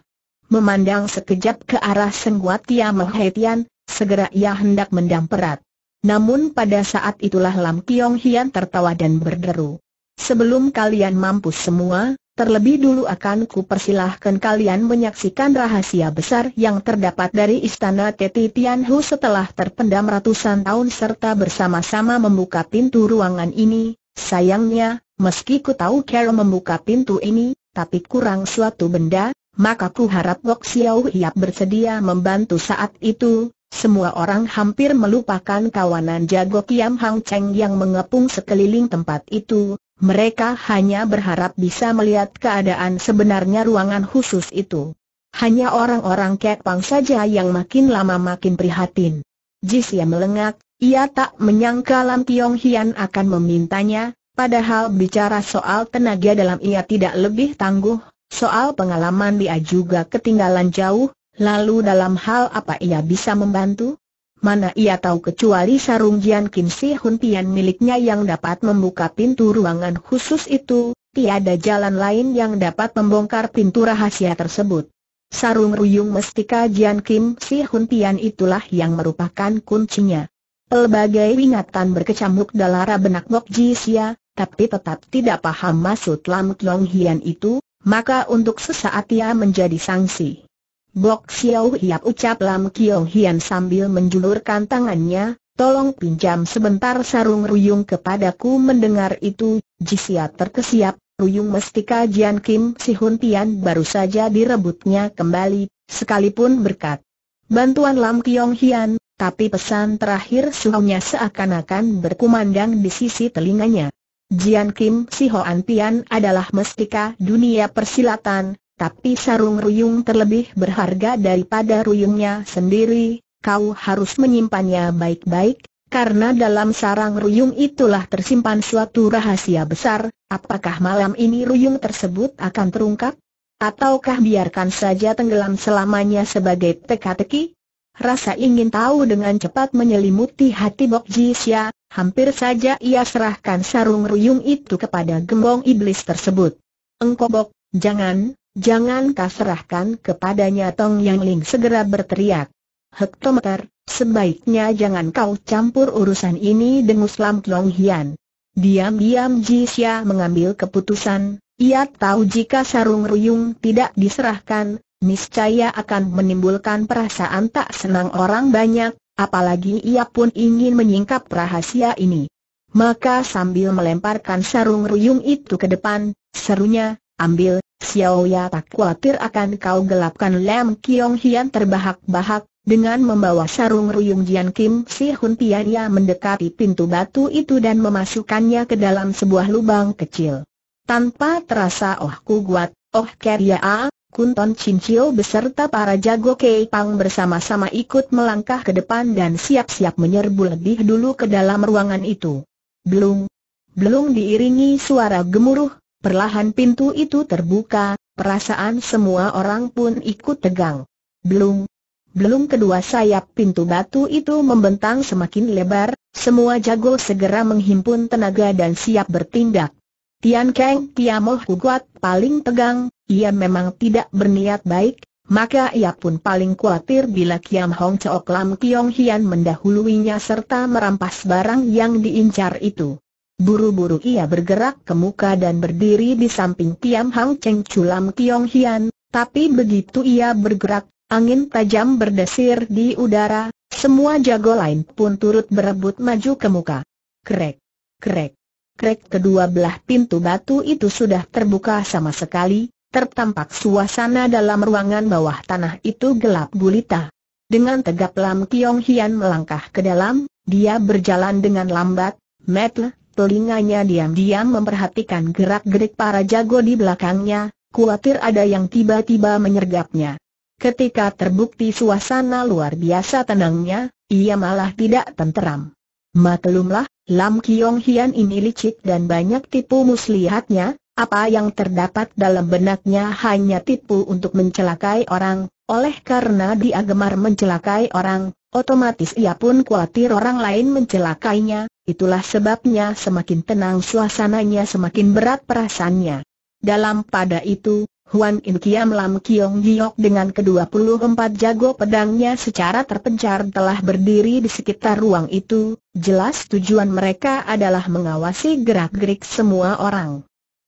Speaker 1: memandang sekejap ke arah Sengguat Tia Tian, segera ia hendak mendamperat. Namun pada saat itulah Lam Kiong Hian tertawa dan berderu. Sebelum kalian mampu semua, terlebih dulu akan ku persilahkan kalian menyaksikan rahasia besar yang terdapat dari Istana Teti Hu setelah terpendam ratusan tahun serta bersama-sama membuka pintu ruangan ini, Sayangnya, meski ku tahu Carol membuka pintu ini, tapi kurang suatu benda, maka ku harap Gok Xiao Hiap bersedia membantu saat itu. Semua orang hampir melupakan kawanan jago Kiam Hang Cheng yang mengepung sekeliling tempat itu. Mereka hanya berharap bisa melihat keadaan sebenarnya ruangan khusus itu. Hanya orang-orang Kek Pang saja yang makin lama makin prihatin. Jisya melengak, ia tak menyangka Lam Tiong Hian akan memintanya, padahal bicara soal tenaga dalam ia tidak lebih tangguh, soal pengalaman dia juga ketinggalan jauh, lalu dalam hal apa ia bisa membantu? Mana ia tahu kecuali sarung Jian Kim Si Hun Pian miliknya yang dapat membuka pintu ruangan khusus itu, tiada jalan lain yang dapat membongkar pintu rahasia tersebut. Sarung Ruyung Mestika Jian Kim Si Hun Pian itulah yang merupakan kuncinya. Pelbagai ingatan berkecamuk dalam benak Lok Ji Xia, tapi tetap tidak paham maksud Lam Long Hian itu, maka untuk sesaat ia menjadi sanksi. Bok Xiao Hiap ucap Lam Kiong Hian sambil menjulurkan tangannya, tolong pinjam sebentar sarung ruyung kepadaku mendengar itu, Ji Xia terkesiap, ruyung mestika Jian Kim Si Hun Tian baru saja direbutnya kembali, sekalipun berkat bantuan Lam Kiong Hian, tapi pesan terakhir suhunya seakan-akan berkumandang di sisi telinganya. Jian Kim Si Hoan Pian adalah mestika dunia persilatan, tapi sarung ruyung terlebih berharga daripada ruyungnya sendiri, kau harus menyimpannya baik-baik, karena dalam sarang ruyung itulah tersimpan suatu rahasia besar, apakah malam ini ruyung tersebut akan terungkap? Ataukah biarkan saja tenggelam selamanya sebagai teka-teki? rasa ingin tahu dengan cepat menyelimuti hati Bok Jisya, hampir saja ia serahkan sarung ruyung itu kepada gembong iblis tersebut. Engkau Bok, jangan, jangan kau serahkan kepadanya Tong Yang Ling segera berteriak. Hektometer, sebaiknya jangan kau campur urusan ini dengan Lam Long Hian. Diam-diam Jisya mengambil keputusan, ia tahu jika sarung ruyung tidak diserahkan, niscaya akan menimbulkan perasaan tak senang orang banyak, apalagi ia pun ingin menyingkap rahasia ini. Maka sambil melemparkan sarung ruyung itu ke depan, serunya, ambil, Xiao Ya tak khawatir akan kau gelapkan Lam Kiong Hian terbahak-bahak, dengan membawa sarung ruyung Jian Kim Si Hun Tian ia mendekati pintu batu itu dan memasukkannya ke dalam sebuah lubang kecil. Tanpa terasa Oh Ku Guat, Oh Keria ya, Kunton Chiu beserta para jago Kei Pang bersama-sama ikut melangkah ke depan dan siap-siap menyerbu lebih dulu ke dalam ruangan itu. Belum, belum diiringi suara gemuruh, perlahan pintu itu terbuka, perasaan semua orang pun ikut tegang. Belum, belum kedua sayap pintu batu itu membentang semakin lebar, semua jago segera menghimpun tenaga dan siap bertindak. Tian Kang Tiamoh Kuat paling tegang, ia memang tidak berniat baik, maka ia pun paling khawatir bila Kiam Hong Chok Lam Kiong Hian mendahuluinya serta merampas barang yang diincar itu. Buru-buru ia bergerak ke muka dan berdiri di samping Kiam Hong Cheng Chulam Kiong Hian, tapi begitu ia bergerak, angin tajam berdesir di udara, semua jago lain pun turut berebut maju ke muka. Krek, krek, krek kedua belah pintu batu itu sudah terbuka sama sekali, tertampak suasana dalam ruangan bawah tanah itu gelap gulita. Dengan tegap Lam Kiong Hian melangkah ke dalam, dia berjalan dengan lambat, metle, telinganya diam-diam memperhatikan gerak-gerik para jago di belakangnya, khawatir ada yang tiba-tiba menyergapnya. Ketika terbukti suasana luar biasa tenangnya, ia malah tidak tenteram. Maklumlah, Lam Kiong Hian ini licik dan banyak tipu muslihatnya, apa yang terdapat dalam benaknya hanya tipu untuk mencelakai orang, oleh karena dia gemar mencelakai orang, otomatis ia pun khawatir orang lain mencelakainya, itulah sebabnya semakin tenang suasananya semakin berat perasaannya. Dalam pada itu, Huan In Kiam Lam Kiong Giok dengan ke-24 jago pedangnya secara terpencar telah berdiri di sekitar ruang itu, jelas tujuan mereka adalah mengawasi gerak-gerik semua orang.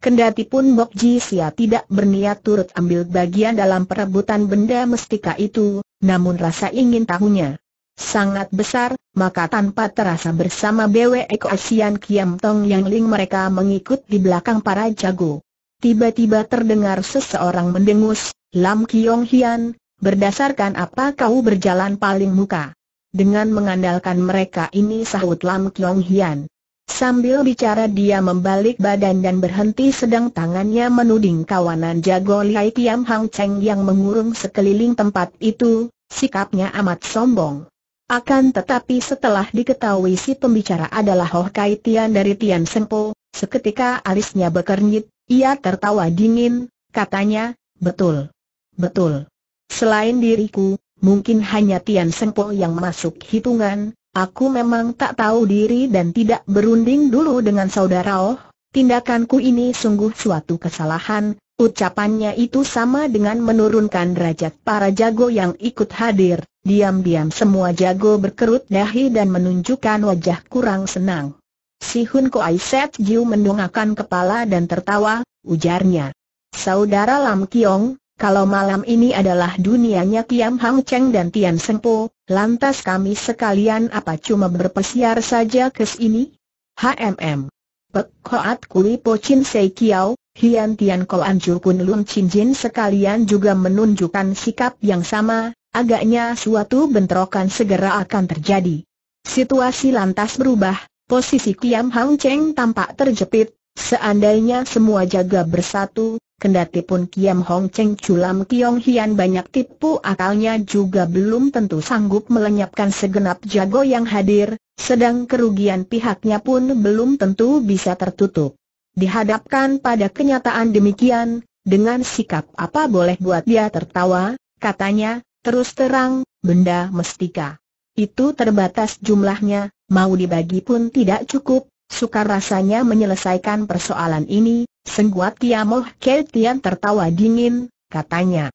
Speaker 1: Kendati pun Bok Sia tidak berniat turut ambil bagian dalam perebutan benda mestika itu, namun rasa ingin tahunya sangat besar, maka tanpa terasa bersama Bwe Eko Asian Kiam Tong Yang Ling mereka mengikut di belakang para jago. Tiba-tiba terdengar seseorang mendengus, Lam Kiong Hian, berdasarkan apa kau berjalan paling muka? Dengan mengandalkan mereka ini sahut Lam Kiong Hian. Sambil bicara dia membalik badan dan berhenti sedang tangannya menuding kawanan jago Liai Tiam Hang Cheng yang mengurung sekeliling tempat itu, sikapnya amat sombong. Akan tetapi setelah diketahui si pembicara adalah Hoh Kai Tian dari Tian Sempo, seketika alisnya bekernyit, ia tertawa dingin, katanya, betul. Betul. Selain diriku, mungkin hanya Tian Sempo yang masuk hitungan, Aku memang tak tahu diri dan tidak berunding dulu dengan saudara Oh. Tindakanku ini sungguh suatu kesalahan, ucapannya itu sama dengan menurunkan derajat para jago yang ikut hadir. Diam-diam semua jago berkerut dahi dan menunjukkan wajah kurang senang. Si Hun Koai Set Jiu mendongakkan kepala dan tertawa, ujarnya. Saudara Lam Kiong, kalau malam ini adalah dunianya Kiam Hang Cheng dan Tian Sengpo, lantas kami sekalian apa cuma berpesiar saja ke sini? HMM. Pek Hoat Kui Po Chin Sei Kiao, Hian Tian Ko Anjukun Kun Lun Chin Jin sekalian juga menunjukkan sikap yang sama, agaknya suatu bentrokan segera akan terjadi. Situasi lantas berubah, posisi Kiam Hang Cheng tampak terjepit, seandainya semua jaga bersatu, Kendati pun Kiam Hong Cheng Chulam Kiong Hian banyak tipu akalnya juga belum tentu sanggup melenyapkan segenap jago yang hadir, sedang kerugian pihaknya pun belum tentu bisa tertutup. Dihadapkan pada kenyataan demikian, dengan sikap apa boleh buat dia tertawa, katanya, terus terang, benda mestika. Itu terbatas jumlahnya, mau dibagi pun tidak cukup, Sukar rasanya menyelesaikan persoalan ini, Sengguat Kiamoh Keltian tertawa dingin, katanya.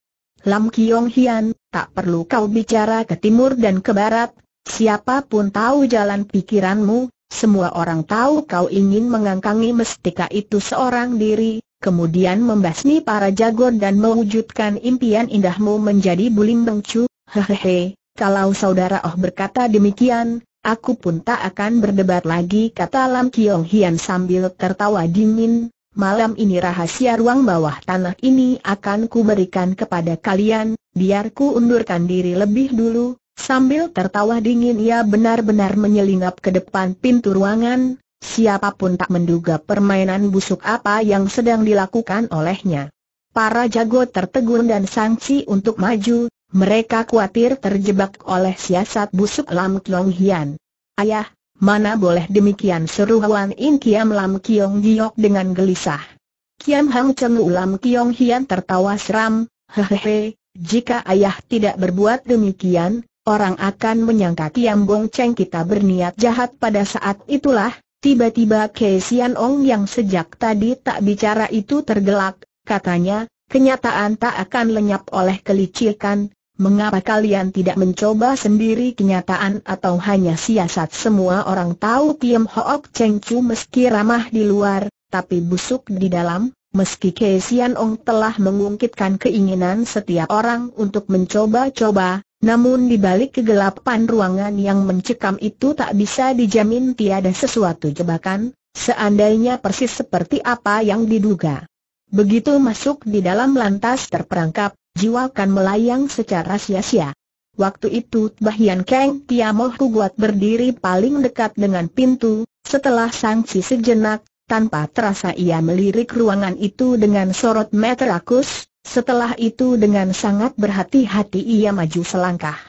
Speaker 1: Lam Kiong Hian, tak perlu kau bicara ke timur dan ke barat, siapapun tahu jalan pikiranmu, semua orang tahu kau ingin mengangkangi mestika itu seorang diri, kemudian membasmi para jago dan mewujudkan impian indahmu menjadi bulim bengcu, hehehe, kalau saudara Oh berkata demikian, Aku pun tak akan berdebat lagi kata Lam Kiong Hian sambil tertawa dingin, malam ini rahasia ruang bawah tanah ini akan kuberikan kepada kalian, biar ku undurkan diri lebih dulu, sambil tertawa dingin ia benar-benar menyelinap ke depan pintu ruangan, siapapun tak menduga permainan busuk apa yang sedang dilakukan olehnya. Para jago tertegun dan sangsi untuk maju, mereka khawatir terjebak oleh siasat busuk Lam Kiong Hian. Ayah, mana boleh demikian seru Wan In Kiam Lam Kiong Giok dengan gelisah. Kiam Hang Cheng Lam Kiong Hian tertawa seram, hehehe, jika ayah tidak berbuat demikian, orang akan menyangka Kiam Bong Cheng kita berniat jahat pada saat itulah. Tiba-tiba Kei Sian Ong yang sejak tadi tak bicara itu tergelak, katanya, kenyataan tak akan lenyap oleh kelicikan, Mengapa kalian tidak mencoba sendiri kenyataan atau hanya siasat semua orang tahu Tiam Hoak Cheng Chu meski ramah di luar, tapi busuk di dalam? Meski Kei Sian Ong telah mengungkitkan keinginan setiap orang untuk mencoba-coba, namun di balik kegelapan ruangan yang mencekam itu tak bisa dijamin tiada sesuatu jebakan, seandainya persis seperti apa yang diduga. Begitu masuk di dalam lantas terperangkap, jiwa kan melayang secara sia-sia. Waktu itu Bahian Kang Tiamoh Kuat berdiri paling dekat dengan pintu, setelah sangsi sejenak, tanpa terasa ia melirik ruangan itu dengan sorot mata setelah itu dengan sangat berhati-hati ia maju selangkah.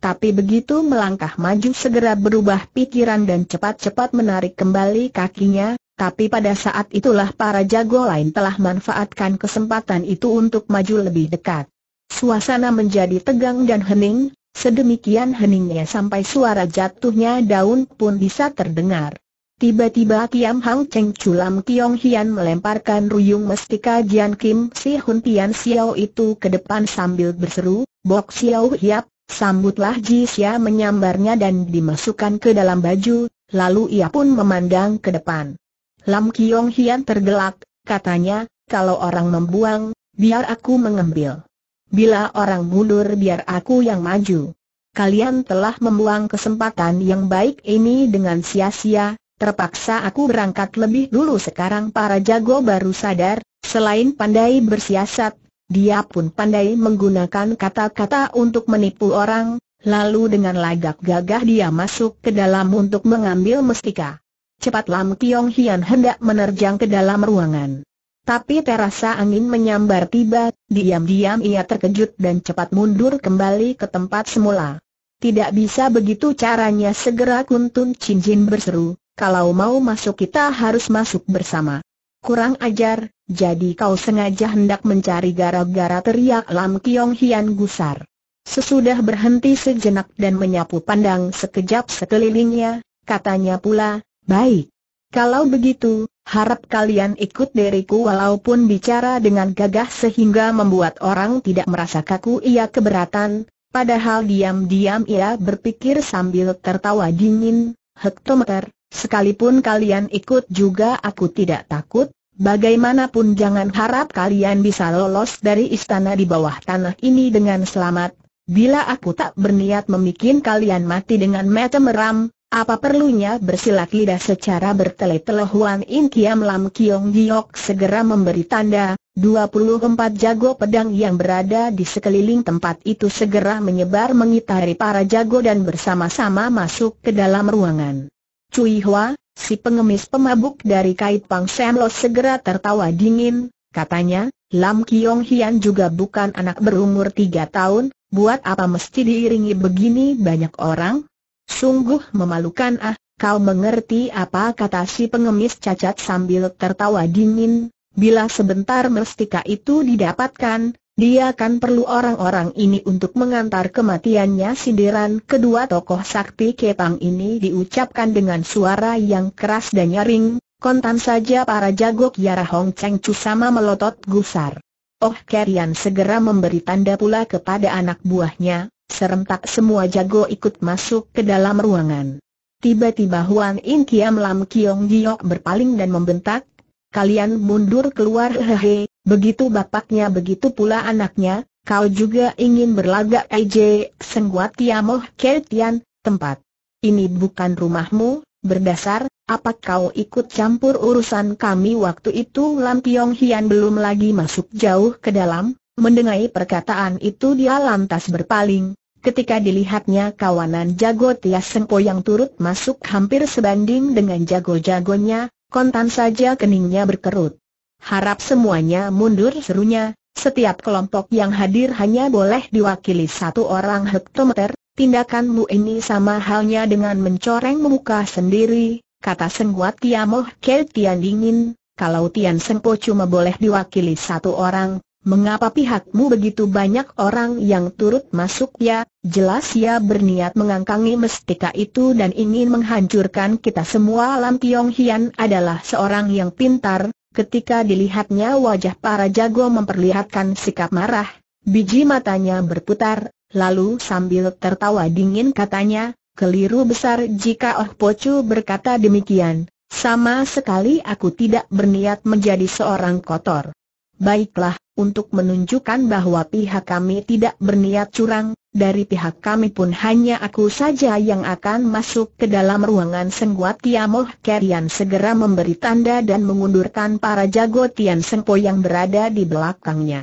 Speaker 1: Tapi begitu melangkah maju segera berubah pikiran dan cepat-cepat menarik kembali kakinya, tapi pada saat itulah para jago lain telah manfaatkan kesempatan itu untuk maju lebih dekat. Suasana menjadi tegang dan hening, sedemikian heningnya sampai suara jatuhnya daun pun bisa terdengar. Tiba-tiba Tiam Hang Cheng Chulam Tiong Hian melemparkan ruyung mestika Jian Kim Si Hun Tian Xiao itu ke depan sambil berseru, Bok Xiao Hiap, sambutlah Ji Xia menyambarnya dan dimasukkan ke dalam baju, lalu ia pun memandang ke depan. Lam Kiong Hian tergelak, katanya, kalau orang membuang, biar aku mengambil. Bila orang mundur biar aku yang maju. Kalian telah membuang kesempatan yang baik ini dengan sia-sia, terpaksa aku berangkat lebih dulu sekarang para jago baru sadar, selain pandai bersiasat, dia pun pandai menggunakan kata-kata untuk menipu orang, lalu dengan lagak gagah dia masuk ke dalam untuk mengambil mestika. Cepat Lam Kiong Hian hendak menerjang ke dalam ruangan. Tapi terasa angin menyambar tiba, diam-diam ia terkejut dan cepat mundur kembali ke tempat semula. Tidak bisa begitu caranya segera Kuntun Jin berseru, kalau mau masuk kita harus masuk bersama. Kurang ajar, jadi kau sengaja hendak mencari gara-gara teriak Lam Kiong Hian gusar. Sesudah berhenti sejenak dan menyapu pandang sekejap sekelilingnya, katanya pula, Baik. Kalau begitu, harap kalian ikut diriku walaupun bicara dengan gagah sehingga membuat orang tidak merasa kaku ia keberatan, padahal diam-diam ia berpikir sambil tertawa dingin, hektometer, sekalipun kalian ikut juga aku tidak takut, bagaimanapun jangan harap kalian bisa lolos dari istana di bawah tanah ini dengan selamat, bila aku tak berniat membuat kalian mati dengan mata meram, apa perlunya bersilat lidah secara bertele-tele Huang In Kiam Lam Kiong Giok segera memberi tanda, 24 jago pedang yang berada di sekeliling tempat itu segera menyebar mengitari para jago dan bersama-sama masuk ke dalam ruangan. Cui Hua, si pengemis pemabuk dari Kait Pang Sam Lo segera tertawa dingin, katanya, Lam Kiong Hian juga bukan anak berumur 3 tahun, buat apa mesti diiringi begini banyak orang? Sungguh memalukan ah, kau mengerti apa kata si pengemis cacat sambil tertawa dingin, bila sebentar mestika itu didapatkan, dia akan perlu orang-orang ini untuk mengantar kematiannya sindiran kedua tokoh sakti Kepang ini diucapkan dengan suara yang keras dan nyaring, kontan saja para jago Kiara Hong Cheng Chu sama melotot gusar. Oh Kerian segera memberi tanda pula kepada anak buahnya, Serentak semua jago ikut masuk ke dalam ruangan. Tiba-tiba Huan In Kiam Lam Kiong Giok berpaling dan membentak, Kalian mundur keluar hehehe, begitu bapaknya begitu pula anaknya, kau juga ingin berlagak EJ, sengguat Tiamoh Kertian, tempat. Ini bukan rumahmu, berdasar, apa kau ikut campur urusan kami waktu itu Lam Tiong Hian belum lagi masuk jauh ke dalam, mendengai perkataan itu dia lantas berpaling, Ketika dilihatnya kawanan jago Tias Sengpo yang turut masuk hampir sebanding dengan jago-jagonya, kontan saja keningnya berkerut. Harap semuanya mundur serunya, setiap kelompok yang hadir hanya boleh diwakili satu orang hektometer, tindakanmu ini sama halnya dengan mencoreng muka sendiri, kata Sengguat Tiamoh Ke Tian Dingin, kalau Tian Sengpo cuma boleh diwakili satu orang, Mengapa pihakmu begitu banyak orang yang turut masuk ya? Jelas ia ya, berniat mengangkangi mestika itu dan ingin menghancurkan kita semua Lam Tiong Hian adalah seorang yang pintar, ketika dilihatnya wajah para jago memperlihatkan sikap marah, biji matanya berputar, lalu sambil tertawa dingin katanya, keliru besar jika Oh Pocu berkata demikian, sama sekali aku tidak berniat menjadi seorang kotor. Baiklah, untuk menunjukkan bahwa pihak kami tidak berniat curang, dari pihak kami pun hanya aku saja yang akan masuk ke dalam ruangan sengguat Tiamoh Kerian segera memberi tanda dan mengundurkan para jago Tian Sengpo yang berada di belakangnya.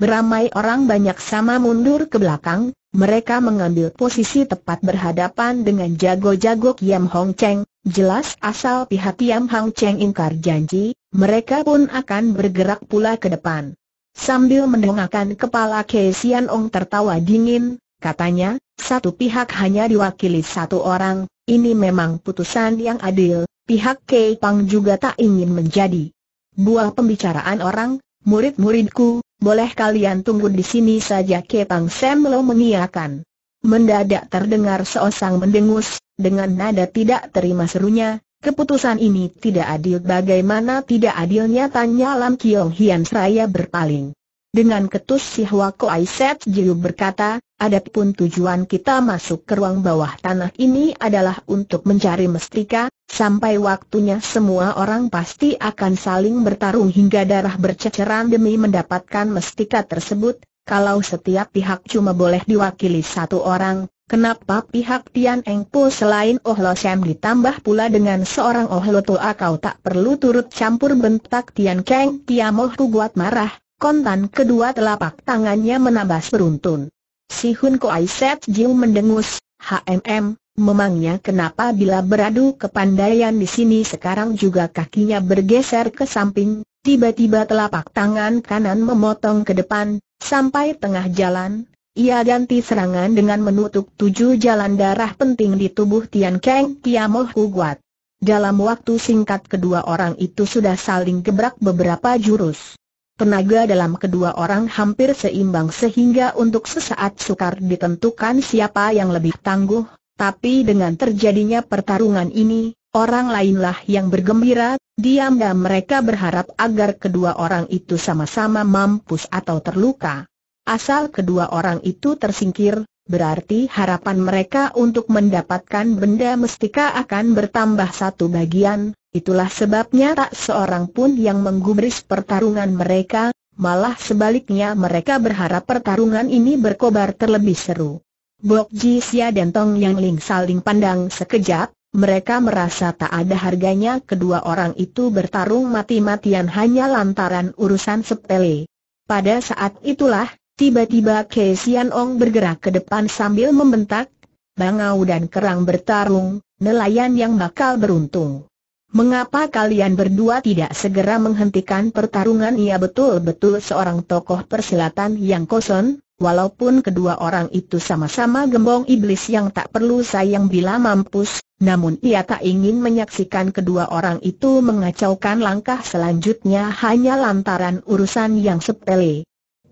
Speaker 1: Beramai orang banyak sama mundur ke belakang, mereka mengambil posisi tepat berhadapan dengan jago-jago Kiam Hong Cheng, jelas asal pihak Kiam Hong Cheng ingkar janji, mereka pun akan bergerak pula ke depan. Sambil mendongakkan kepala Kei Sian Ong tertawa dingin, katanya, satu pihak hanya diwakili satu orang, ini memang putusan yang adil, pihak Kei Pang juga tak ingin menjadi buah pembicaraan orang, murid-muridku, boleh kalian tunggu di sini saja Kei Pang Semlo mengiakan. Mendadak terdengar seosang mendengus, dengan nada tidak terima serunya, Keputusan ini tidak adil bagaimana tidak adilnya tanya Lam Kiong Hian seraya berpaling. Dengan ketus si Hwa Koai Set Jiu berkata, adapun tujuan kita masuk ke ruang bawah tanah ini adalah untuk mencari mestika, sampai waktunya semua orang pasti akan saling bertarung hingga darah berceceran demi mendapatkan mestika tersebut, kalau setiap pihak cuma boleh diwakili satu orang, Kenapa pihak Tian Eng Po selain Oh Lo Sam ditambah pula dengan seorang Oh Lo Toa kau tak perlu turut campur bentak Tian Keng Tiamoh ku buat marah, kontan kedua telapak tangannya menambah beruntun. Si Hun Koai Set Jiu mendengus, HMM, memangnya kenapa bila beradu kepandaian di sini sekarang juga kakinya bergeser ke samping, tiba-tiba telapak tangan kanan memotong ke depan, sampai tengah jalan, ia ganti serangan dengan menutup tujuh jalan darah penting di tubuh Tian Kang Kiamoh Huguat. Dalam waktu singkat kedua orang itu sudah saling gebrak beberapa jurus. Tenaga dalam kedua orang hampir seimbang sehingga untuk sesaat sukar ditentukan siapa yang lebih tangguh, tapi dengan terjadinya pertarungan ini, orang lainlah yang bergembira, diam dan mereka berharap agar kedua orang itu sama-sama mampus atau terluka. Asal kedua orang itu tersingkir, berarti harapan mereka untuk mendapatkan benda mestika akan bertambah satu bagian, itulah sebabnya tak seorang pun yang menggubris pertarungan mereka, malah sebaliknya mereka berharap pertarungan ini berkobar terlebih seru. Bok Ji Xia dan Tong Yang Ling saling pandang sekejap, mereka merasa tak ada harganya kedua orang itu bertarung mati-matian hanya lantaran urusan sepele. Pada saat itulah, Tiba-tiba Kei Sian Ong bergerak ke depan sambil membentak, bangau dan kerang bertarung, nelayan yang bakal beruntung. Mengapa kalian berdua tidak segera menghentikan pertarungan? Ia betul-betul seorang tokoh persilatan yang kosong, walaupun kedua orang itu sama-sama gembong iblis yang tak perlu sayang bila mampus, namun ia tak ingin menyaksikan kedua orang itu mengacaukan langkah selanjutnya hanya lantaran urusan yang sepele.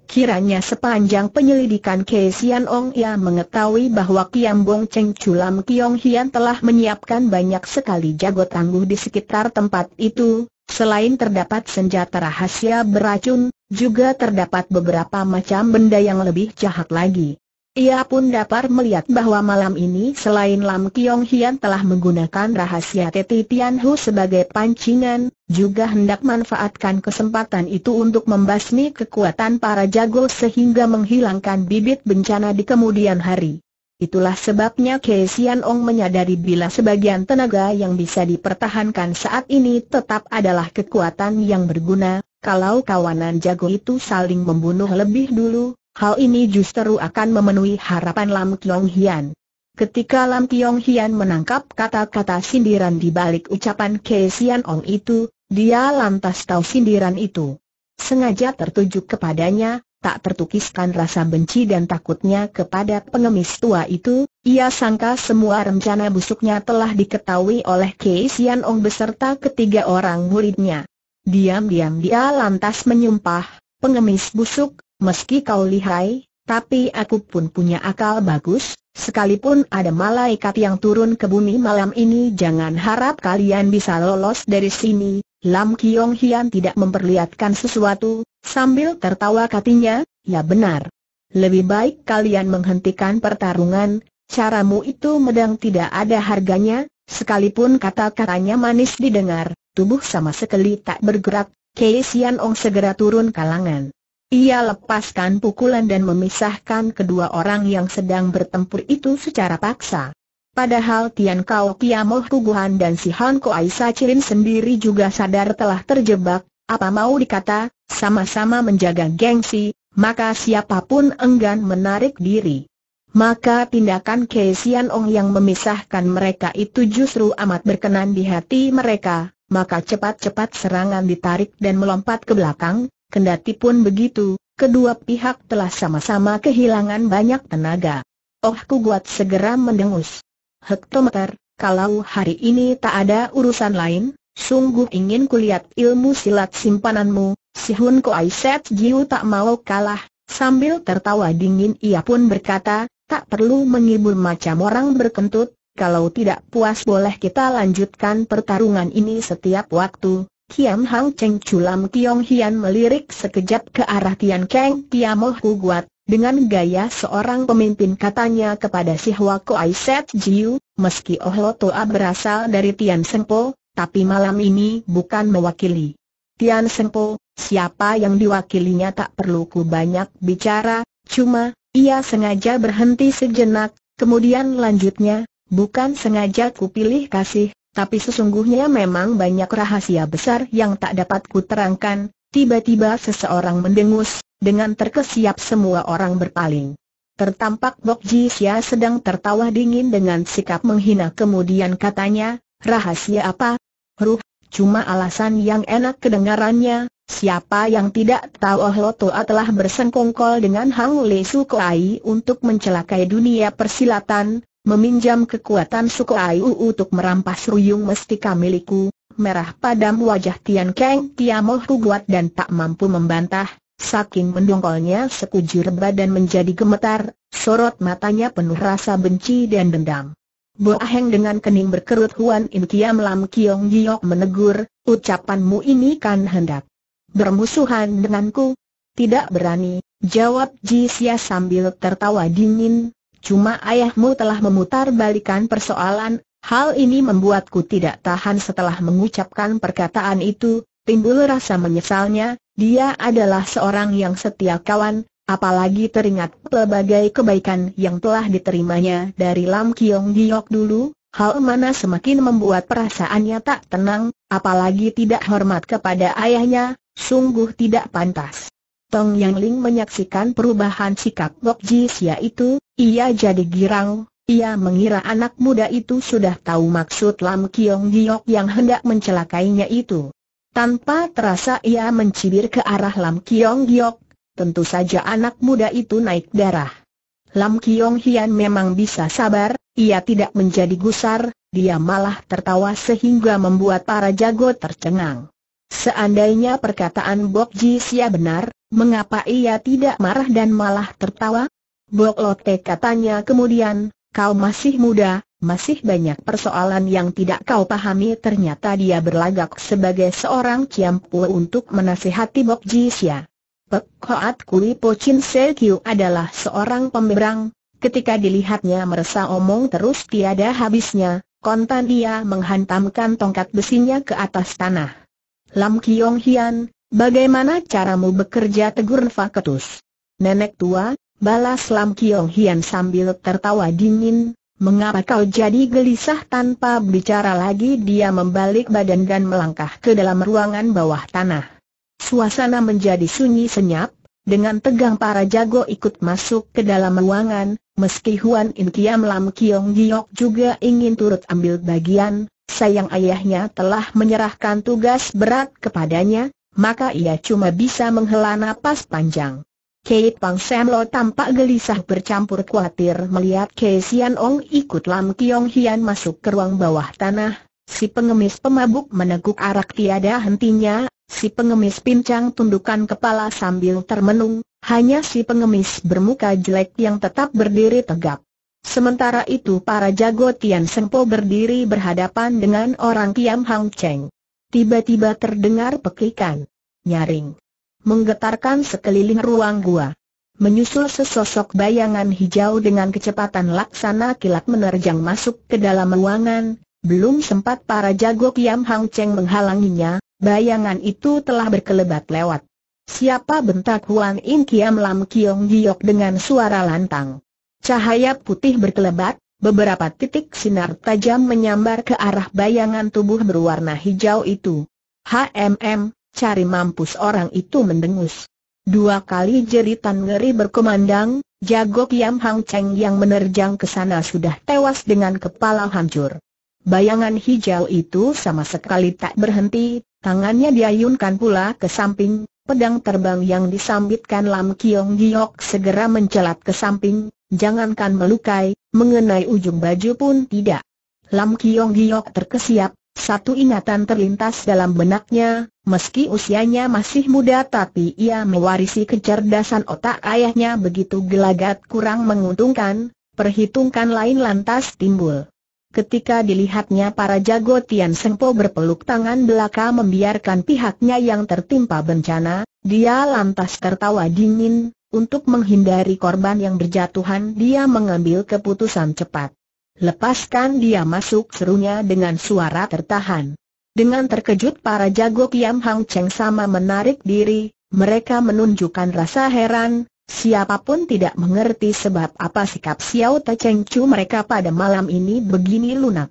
Speaker 1: Kiranya sepanjang penyelidikan Kei Sian Ong ia mengetahui bahwa Kiam Bong Cheng Chulam Kiong Hian telah menyiapkan banyak sekali jago tangguh di sekitar tempat itu, selain terdapat senjata rahasia beracun, juga terdapat beberapa macam benda yang lebih jahat lagi. Ia pun dapat melihat bahwa malam ini selain Lam Kiong Hian telah menggunakan rahasia Teti Tian Hu sebagai pancingan, juga hendak manfaatkan kesempatan itu untuk membasmi kekuatan para jago sehingga menghilangkan bibit bencana di kemudian hari. Itulah sebabnya Kei Sian Ong menyadari bila sebagian tenaga yang bisa dipertahankan saat ini tetap adalah kekuatan yang berguna, kalau kawanan jago itu saling membunuh lebih dulu, Hal ini justru akan memenuhi harapan Lam Kiong Hian. Ketika Lam Kiong Hian menangkap kata-kata sindiran di balik ucapan Kei Sian Ong itu, dia lantas tahu sindiran itu. Sengaja tertuju kepadanya, tak tertukiskan rasa benci dan takutnya kepada pengemis tua itu, ia sangka semua rencana busuknya telah diketahui oleh Kei Sian Ong beserta ketiga orang muridnya. Diam-diam dia lantas menyumpah, pengemis busuk, Meski kau lihai, tapi aku pun punya akal bagus, sekalipun ada malaikat yang turun ke bumi malam ini jangan harap kalian bisa lolos dari sini. Lam Kiong Hian tidak memperlihatkan sesuatu, sambil tertawa katinya. ya benar. Lebih baik kalian menghentikan pertarungan, caramu itu medang tidak ada harganya, sekalipun kata-katanya manis didengar, tubuh sama sekali tak bergerak, Kei Xian Ong segera turun kalangan. Ia lepaskan pukulan dan memisahkan kedua orang yang sedang bertempur itu secara paksa. Padahal Tian Kao Kiamoh Kuguhan dan si Han Aisa Sacirin sendiri juga sadar telah terjebak, apa mau dikata, sama-sama menjaga gengsi, maka siapapun enggan menarik diri. Maka tindakan Sian Ong yang memisahkan mereka itu justru amat berkenan di hati mereka, maka cepat-cepat serangan ditarik dan melompat ke belakang, Kendati pun begitu, kedua pihak telah sama-sama kehilangan banyak tenaga. Oh Kuguat segera mendengus. Hektometer, kalau hari ini tak ada urusan lain, sungguh ingin kulihat ilmu silat simpananmu, si Hun Koai Set Jiu tak mau kalah, sambil tertawa dingin ia pun berkata, tak perlu menghibur macam orang berkentut, kalau tidak puas boleh kita lanjutkan pertarungan ini setiap waktu, Kiam Hang Cheng Culam Kiong Hian melirik sekejap ke arah Tian Keng Hu Guat, dengan gaya seorang pemimpin katanya kepada si Hwa Koai Set Jiu, meski Oh Lo Toa berasal dari Tian Sengpo, tapi malam ini bukan mewakili. Tian Sengpo, siapa yang diwakilinya tak perlu ku banyak bicara, cuma, ia sengaja berhenti sejenak, kemudian lanjutnya, bukan sengaja ku pilih kasih, tapi sesungguhnya memang banyak rahasia besar yang tak dapat kuterangkan, tiba-tiba seseorang mendengus, dengan terkesiap semua orang berpaling. Tertampak Bok Ji Xia sedang tertawa dingin dengan sikap menghina kemudian katanya, rahasia apa? Ruh, cuma alasan yang enak kedengarannya, siapa yang tidak tahu Oh Lotoa telah bersengkongkol dengan Hang Lesu Koai untuk mencelakai dunia persilatan, meminjam kekuatan suku Ayu untuk merampas ruyung mestika milikku, merah padam wajah Tian Keng Tiamoh kuat dan tak mampu membantah, saking mendongkolnya sekujur badan menjadi gemetar, sorot matanya penuh rasa benci dan dendam. Bo Aheng dengan kening berkerut Huan In Kiam Lam Kiong Giok menegur, ucapanmu ini kan hendak bermusuhan denganku? Tidak berani, jawab Ji Sia sambil tertawa dingin, Cuma ayahmu telah memutar balikan persoalan, hal ini membuatku tidak tahan setelah mengucapkan perkataan itu, timbul rasa menyesalnya, dia adalah seorang yang setia kawan, apalagi teringat pelbagai kebaikan yang telah diterimanya dari Lam Kiong Giok dulu, hal mana semakin membuat perasaannya tak tenang, apalagi tidak hormat kepada ayahnya, sungguh tidak pantas. Tong Yang Ling menyaksikan perubahan sikap Bok Ji Sia itu, ia jadi girang, ia mengira anak muda itu sudah tahu maksud Lam Kiong Giok yang hendak mencelakainya itu. Tanpa terasa ia mencibir ke arah Lam Kiong Giok, tentu saja anak muda itu naik darah. Lam Kiong Hian memang bisa sabar, ia tidak menjadi gusar, dia malah tertawa sehingga membuat para jago tercengang. Seandainya perkataan Bok Ji Sia benar, mengapa ia tidak marah dan malah tertawa? Bok Lote katanya kemudian, kau masih muda, masih banyak persoalan yang tidak kau pahami ternyata dia berlagak sebagai seorang kiampu untuk menasihati Bok Ji Sia. Pek Hoat Kui Po Chin Se Kiu adalah seorang pemberang, ketika dilihatnya meresah omong terus tiada habisnya, kontan dia menghantamkan tongkat besinya ke atas tanah. Lam Kiong Hian, bagaimana caramu bekerja tegur ketus. Nenek tua, balas Lam Kiong Hian sambil tertawa dingin, mengapa kau jadi gelisah tanpa bicara lagi dia membalik badan dan melangkah ke dalam ruangan bawah tanah. Suasana menjadi sunyi senyap, dengan tegang para jago ikut masuk ke dalam ruangan, meski Huan In Kiam Lam Kiong Giok juga ingin turut ambil bagian, sayang ayahnya telah menyerahkan tugas berat kepadanya, maka ia cuma bisa menghela nafas panjang. Kei Pang Sam Lo tampak gelisah bercampur khawatir melihat Kei Sian Ong ikut Lam Kiong Hian masuk ke ruang bawah tanah. Si pengemis pemabuk meneguk arak tiada hentinya, si pengemis pincang tundukkan kepala sambil termenung, hanya si pengemis bermuka jelek yang tetap berdiri tegap. Sementara itu para jago Tian Sempo berdiri berhadapan dengan orang Kiam Hang Cheng. Tiba-tiba terdengar pekikan, nyaring, menggetarkan sekeliling ruang gua. Menyusul sesosok bayangan hijau dengan kecepatan laksana kilat menerjang masuk ke dalam ruangan, belum sempat para jago Kiam Hang Cheng menghalanginya, bayangan itu telah berkelebat lewat. Siapa bentak Huan In Kiam Lam Kiong Giok dengan suara lantang. Cahaya putih berkelebat, beberapa titik sinar tajam menyambar ke arah bayangan tubuh berwarna hijau itu. HMM, cari mampus orang itu mendengus. Dua kali jeritan ngeri berkumandang, jago Kiam Hang Cheng yang menerjang ke sana sudah tewas dengan kepala hancur. Bayangan hijau itu sama sekali tak berhenti, tangannya diayunkan pula ke samping, Pedang terbang yang disambitkan Lam Kiong Giok segera mencelat ke samping, jangankan melukai, mengenai ujung baju pun tidak. Lam Kiong Giok terkesiap, satu ingatan terlintas dalam benaknya, meski usianya masih muda tapi ia mewarisi kecerdasan otak ayahnya begitu gelagat kurang menguntungkan, perhitungkan lain lantas timbul. Ketika dilihatnya para jago Tian Sengpo berpeluk tangan belaka membiarkan pihaknya yang tertimpa bencana, dia lantas tertawa dingin, untuk menghindari korban yang berjatuhan dia mengambil keputusan cepat. Lepaskan dia masuk serunya dengan suara tertahan. Dengan terkejut para jago Kiam Hang Cheng sama menarik diri, mereka menunjukkan rasa heran, Siapapun tidak mengerti sebab apa sikap Xiao Te Cheng Chu mereka pada malam ini begini lunak.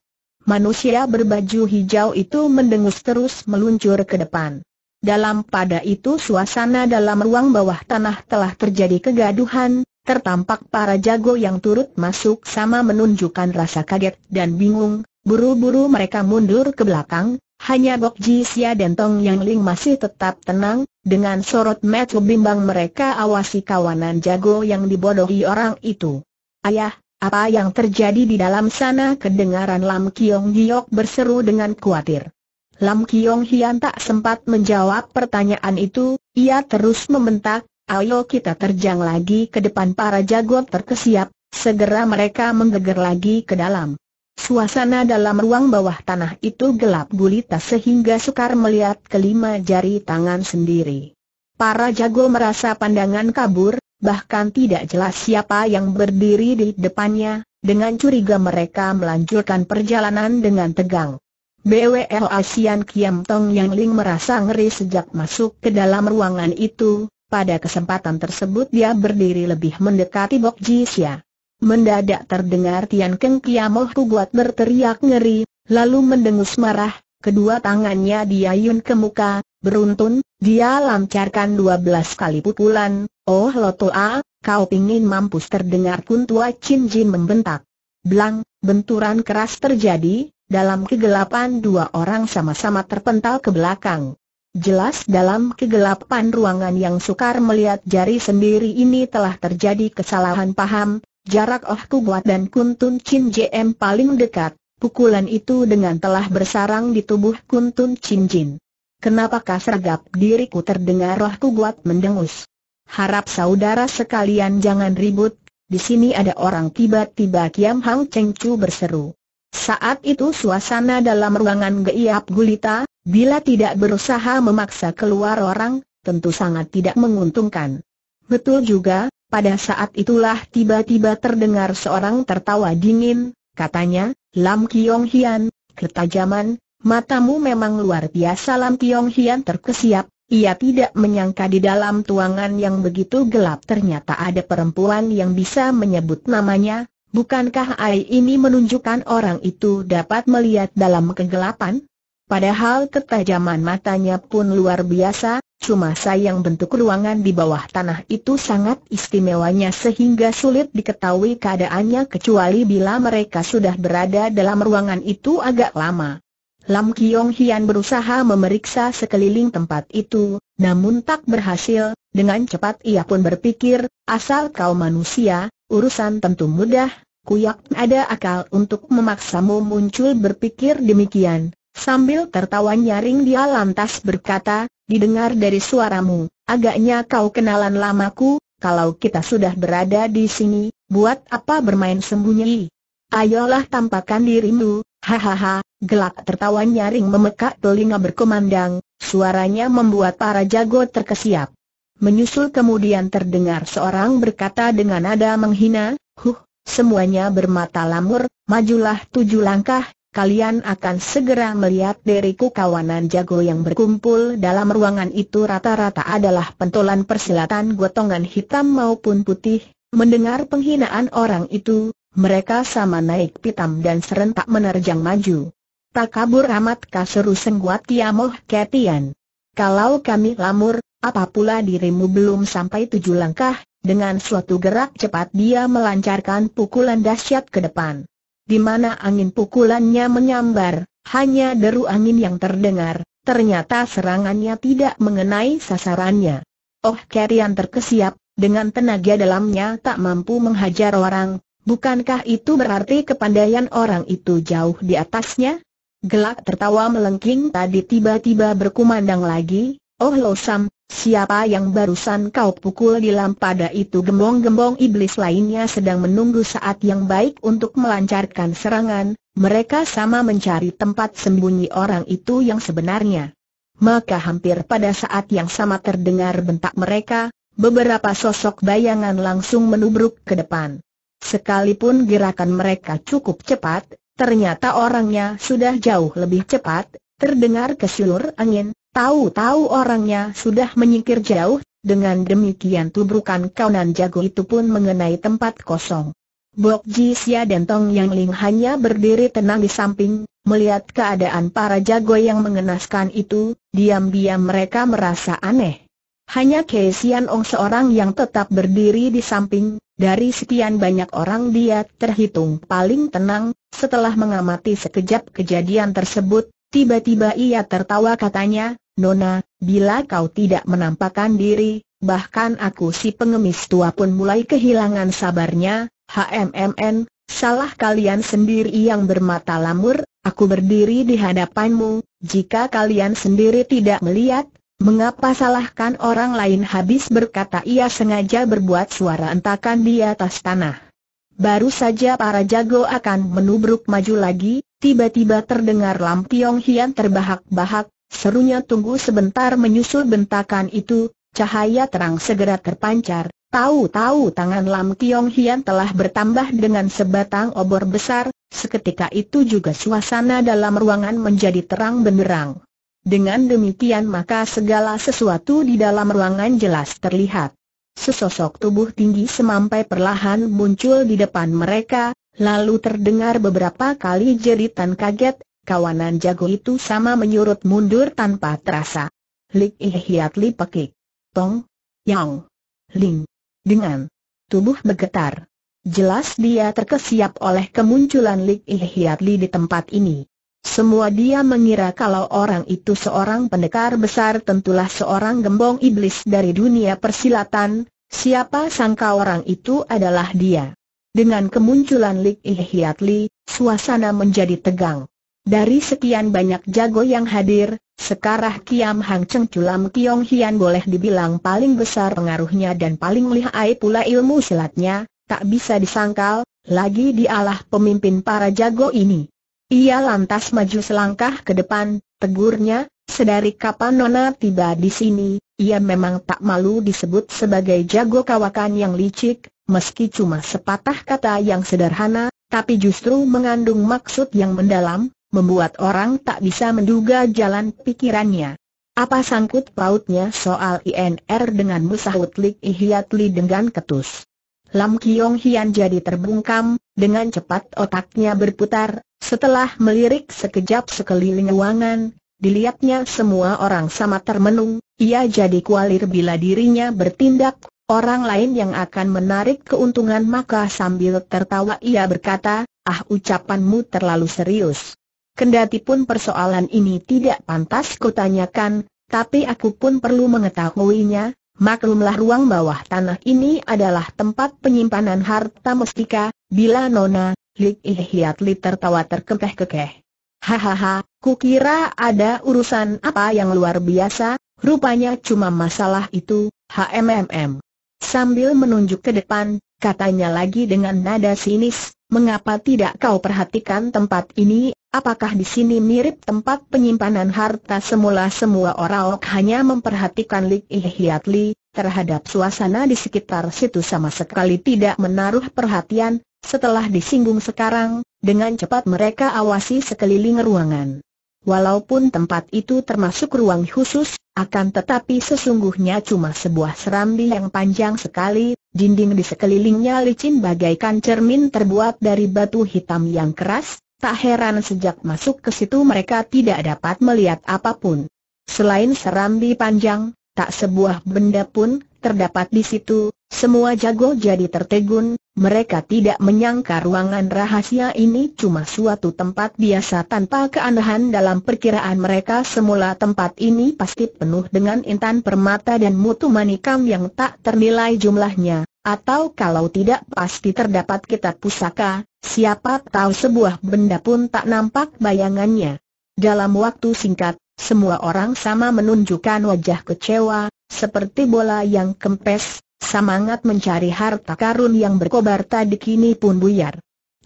Speaker 1: Manusia berbaju hijau itu mendengus terus meluncur ke depan. Dalam pada itu suasana dalam ruang bawah tanah telah terjadi kegaduhan, tertampak para jago yang turut masuk sama menunjukkan rasa kaget dan bingung, Buru-buru mereka mundur ke belakang, hanya Bok Jisia dan Tong Yang Ling masih tetap tenang, dengan sorot metu bimbang mereka awasi kawanan jago yang dibodohi orang itu. Ayah, apa yang terjadi di dalam sana kedengaran Lam Kiong Giok berseru dengan khawatir. Lam Kiong Hian tak sempat menjawab pertanyaan itu, ia terus membentak, ayo kita terjang lagi ke depan para jago terkesiap, segera mereka menggeger lagi ke dalam. Suasana dalam ruang bawah tanah itu gelap gulita sehingga sukar melihat kelima jari tangan sendiri. Para jago merasa pandangan kabur, bahkan tidak jelas siapa yang berdiri di depannya, dengan curiga mereka melanjutkan perjalanan dengan tegang. BWL Asian Kiam Tong Yang Ling merasa ngeri sejak masuk ke dalam ruangan itu, pada kesempatan tersebut dia berdiri lebih mendekati Bok Xia. Mendadak terdengar Tian Keng Kiamoh Kuguat berteriak ngeri, lalu mendengus marah, kedua tangannya diayun ke muka, beruntun, dia lancarkan dua belas kali pukulan, oh lo Lotoa, kau pingin mampus terdengar pun tua Chin Jin membentak. Blang, benturan keras terjadi, dalam kegelapan dua orang sama-sama terpental ke belakang. Jelas dalam kegelapan ruangan yang sukar melihat jari sendiri ini telah terjadi kesalahan paham, Jarak Oh buat dan Kuntun Chin JM paling dekat, pukulan itu dengan telah bersarang di tubuh Kuntun Chin Jin. Kenapakah sergap diriku terdengar roh buat mendengus? Harap saudara sekalian jangan ribut, di sini ada orang tiba-tiba Kiam Hang Cheng Chu berseru. Saat itu suasana dalam ruangan geiap gulita, bila tidak berusaha memaksa keluar orang, tentu sangat tidak menguntungkan. Betul juga, pada saat itulah tiba-tiba terdengar seorang tertawa dingin, katanya, Lam Kiong Hian, ketajaman, matamu memang luar biasa Lam Kiong Hian terkesiap, ia tidak menyangka di dalam tuangan yang begitu gelap ternyata ada perempuan yang bisa menyebut namanya, bukankah air ini menunjukkan orang itu dapat melihat dalam kegelapan? Padahal ketajaman matanya pun luar biasa, Cuma sayang bentuk ruangan di bawah tanah itu sangat istimewanya sehingga sulit diketahui keadaannya kecuali bila mereka sudah berada dalam ruangan itu agak lama. Lam Kiong Hian berusaha memeriksa sekeliling tempat itu, namun tak berhasil, dengan cepat ia pun berpikir, asal kau manusia, urusan tentu mudah, kuyak ada akal untuk memaksamu muncul berpikir demikian. Sambil tertawa nyaring dia lantas berkata, didengar dari suaramu, agaknya kau kenalan lamaku, kalau kita sudah berada di sini, buat apa bermain sembunyi? Ayolah tampakkan dirimu, hahaha, gelak tertawa nyaring memekak telinga berkumandang, suaranya membuat para jago terkesiap. Menyusul kemudian terdengar seorang berkata dengan nada menghina, huh, semuanya bermata lamur, majulah tujuh langkah, kalian akan segera melihat deriku kawanan jago yang berkumpul dalam ruangan itu rata-rata adalah pentolan persilatan gotongan hitam maupun putih. Mendengar penghinaan orang itu, mereka sama naik pitam dan serentak menerjang maju. Tak kabur amat kaseru sengguat Tiamoh ya Ketian. Kalau kami lamur, apa pula dirimu belum sampai tujuh langkah, dengan suatu gerak cepat dia melancarkan pukulan dahsyat ke depan di mana angin pukulannya menyambar, hanya deru angin yang terdengar, ternyata serangannya tidak mengenai sasarannya. Oh Kerian terkesiap, dengan tenaga dalamnya tak mampu menghajar orang, bukankah itu berarti kepandaian orang itu jauh di atasnya? Gelak tertawa melengking tadi tiba-tiba berkumandang lagi, Oh Lo Sam, siapa yang barusan kau pukul di lampada itu gembong-gembong iblis lainnya sedang menunggu saat yang baik untuk melancarkan serangan, mereka sama mencari tempat sembunyi orang itu yang sebenarnya. Maka hampir pada saat yang sama terdengar bentak mereka, beberapa sosok bayangan langsung menubruk ke depan. Sekalipun gerakan mereka cukup cepat, ternyata orangnya sudah jauh lebih cepat, terdengar kesilur angin, Tahu-tahu orangnya sudah menyingkir jauh, dengan demikian tubrukan kawanan jago itu pun mengenai tempat kosong. Bok Sia dan Tong Yang Ling hanya berdiri tenang di samping, melihat keadaan para jago yang mengenaskan itu, diam-diam mereka merasa aneh. Hanya Kei Sian Ong seorang yang tetap berdiri di samping, dari sekian banyak orang dia terhitung paling tenang, setelah mengamati sekejap kejadian tersebut, Tiba-tiba ia tertawa katanya, Nona, bila kau tidak menampakkan diri, bahkan aku si pengemis tua pun mulai kehilangan sabarnya, HMMN, salah kalian sendiri yang bermata lamur, aku berdiri di hadapanmu, jika kalian sendiri tidak melihat, Mengapa salahkan orang lain habis berkata ia sengaja berbuat suara entakan di atas tanah. Baru saja para jago akan menubruk maju lagi, tiba-tiba terdengar lampion hian terbahak-bahak, Serunya tunggu sebentar menyusul bentakan itu, cahaya terang segera terpancar, tahu-tahu tangan Lam Kiong Hian telah bertambah dengan sebatang obor besar, seketika itu juga suasana dalam ruangan menjadi terang benderang. Dengan demikian maka segala sesuatu di dalam ruangan jelas terlihat. Sesosok tubuh tinggi semampai perlahan muncul di depan mereka, lalu terdengar beberapa kali jeritan kaget, kawanan jago itu sama menyurut mundur tanpa terasa. Lik Ihiat Li pekik. Tong, Yang, Ling, dengan tubuh bergetar. Jelas dia terkesiap oleh kemunculan Lik Ihiat Li di tempat ini. Semua dia mengira kalau orang itu seorang pendekar besar tentulah seorang gembong iblis dari dunia persilatan, siapa sangka orang itu adalah dia. Dengan kemunculan Lik Ihiat suasana menjadi tegang. Dari sekian banyak jago yang hadir, sekarang Kiam Hang Cheng Culam Kiong Hian boleh dibilang paling besar pengaruhnya dan paling lihai pula ilmu silatnya, tak bisa disangkal, lagi dialah pemimpin para jago ini. Ia lantas maju selangkah ke depan, tegurnya, sedari kapan Nona tiba di sini, ia memang tak malu disebut sebagai jago kawakan yang licik, meski cuma sepatah kata yang sederhana, tapi justru mengandung maksud yang mendalam, membuat orang tak bisa menduga jalan pikirannya. Apa sangkut pautnya soal INR dengan Musahut Lik Ihiat Li dengan ketus? Lam Kiong Hian jadi terbungkam, dengan cepat otaknya berputar, setelah melirik sekejap sekeliling ruangan, dilihatnya semua orang sama termenung, ia jadi kualir bila dirinya bertindak, orang lain yang akan menarik keuntungan maka sambil tertawa ia berkata, ah ucapanmu terlalu serius. Kendati pun persoalan ini tidak pantas kutanyakan, tapi aku pun perlu mengetahuinya, maklumlah ruang bawah tanah ini adalah tempat penyimpanan harta mustika, bila Nona, Lik Ihiatli tertawa terkekeh-kekeh. Hahaha, kukira ada urusan apa yang luar biasa, rupanya cuma masalah itu, HMMM. Sambil menunjuk ke depan, katanya lagi dengan nada sinis, mengapa tidak kau perhatikan tempat ini Apakah di sini mirip tempat penyimpanan harta semula semua orang hanya memperhatikan Lik Ihiat Li, terhadap suasana di sekitar situ sama sekali tidak menaruh perhatian, setelah disinggung sekarang, dengan cepat mereka awasi sekeliling ruangan. Walaupun tempat itu termasuk ruang khusus, akan tetapi sesungguhnya cuma sebuah serambi yang panjang sekali, dinding di sekelilingnya licin bagaikan cermin terbuat dari batu hitam yang keras, Tak heran sejak masuk ke situ mereka tidak dapat melihat apapun. Selain serambi panjang, Tak sebuah benda pun terdapat di situ, semua jago jadi tertegun, mereka tidak menyangka ruangan rahasia ini cuma suatu tempat biasa tanpa keanehan dalam perkiraan mereka semula tempat ini pasti penuh dengan intan permata dan mutu manikam yang tak ternilai jumlahnya, atau kalau tidak pasti terdapat kitab pusaka, siapa tahu sebuah benda pun tak nampak bayangannya. Dalam waktu singkat, semua orang sama menunjukkan wajah kecewa, seperti bola yang kempes, semangat mencari harta karun yang berkobar tadi kini pun buyar.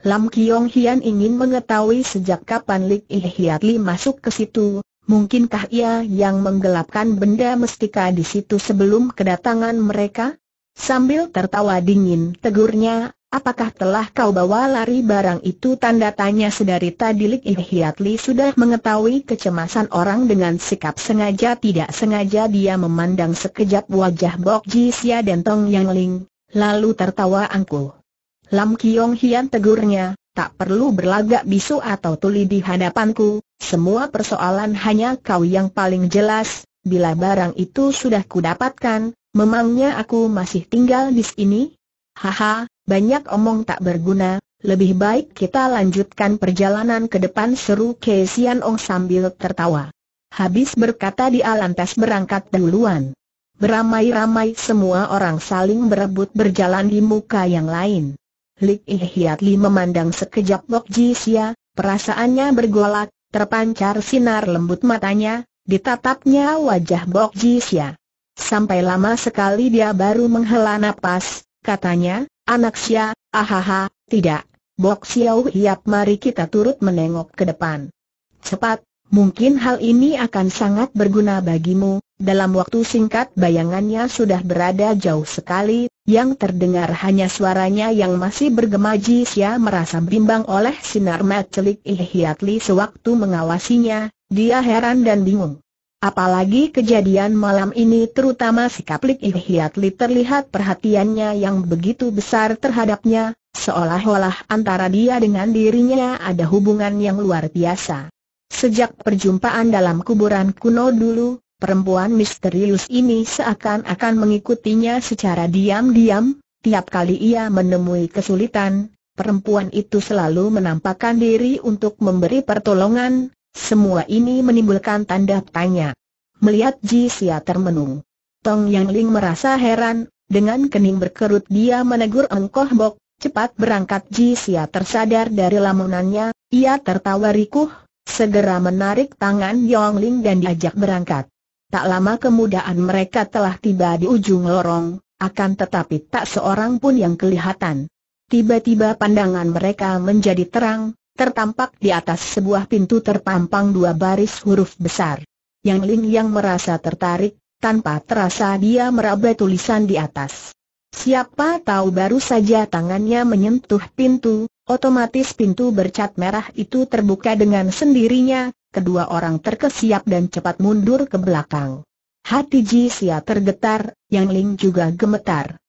Speaker 1: Lam Kiong Hian ingin mengetahui sejak kapan Lik Hiat Li masuk ke situ, mungkinkah ia yang menggelapkan benda mestika di situ sebelum kedatangan mereka? Sambil tertawa dingin tegurnya, Apakah telah kau bawa lari barang itu? Tanda tanya sedari tadi Lik Hiat sudah mengetahui kecemasan orang dengan sikap sengaja tidak sengaja dia memandang sekejap wajah Bok Ji Sia dan Tong Yang Ling, lalu tertawa angkuh. Lam Kiong Hian tegurnya, tak perlu berlagak bisu atau tuli di hadapanku, semua persoalan hanya kau yang paling jelas, bila barang itu sudah kudapatkan, memangnya aku masih tinggal di sini? Haha, banyak omong tak berguna, lebih baik kita lanjutkan perjalanan ke depan seru Ke Sian Ong sambil tertawa. Habis berkata di alantas berangkat duluan. Beramai-ramai semua orang saling berebut berjalan di muka yang lain. Lik Ihyat Li memandang sekejap Bok Ji Sia, perasaannya bergolak, terpancar sinar lembut matanya, ditatapnya wajah Bok Ji Sia. Sampai lama sekali dia baru menghela nafas, katanya, Anak Xia, ahaha, tidak. Bok Xiao Hiap mari kita turut menengok ke depan. Cepat, mungkin hal ini akan sangat berguna bagimu, dalam waktu singkat bayangannya sudah berada jauh sekali, yang terdengar hanya suaranya yang masih bergema jisya merasa bimbang oleh sinar mat celik Ihiatli sewaktu mengawasinya, dia heran dan bingung. Apalagi kejadian malam ini terutama sikap Lik Hiat Li terlihat perhatiannya yang begitu besar terhadapnya, seolah-olah antara dia dengan dirinya ada hubungan yang luar biasa. Sejak perjumpaan dalam kuburan kuno dulu, perempuan misterius ini seakan-akan mengikutinya secara diam-diam, tiap kali ia menemui kesulitan, perempuan itu selalu menampakkan diri untuk memberi pertolongan, semua ini menimbulkan tanda tanya. Melihat Ji Xia termenung. Tong Yang Ling merasa heran, dengan kening berkerut dia menegur Eng Koh Bok, cepat berangkat Ji Xia tersadar dari lamunannya, ia tertawa rikuh, segera menarik tangan Yong Ling dan diajak berangkat. Tak lama kemudian mereka telah tiba di ujung lorong, akan tetapi tak seorang pun yang kelihatan. Tiba-tiba pandangan mereka menjadi terang, Tertampak di atas sebuah pintu terpampang dua baris huruf besar. Yang Ling yang merasa tertarik, tanpa terasa dia meraba tulisan di atas. Siapa tahu baru saja tangannya menyentuh pintu, otomatis pintu bercat merah itu terbuka dengan sendirinya, kedua orang terkesiap dan cepat mundur ke belakang. Hati Ji Sia tergetar, Yang Ling juga gemetar.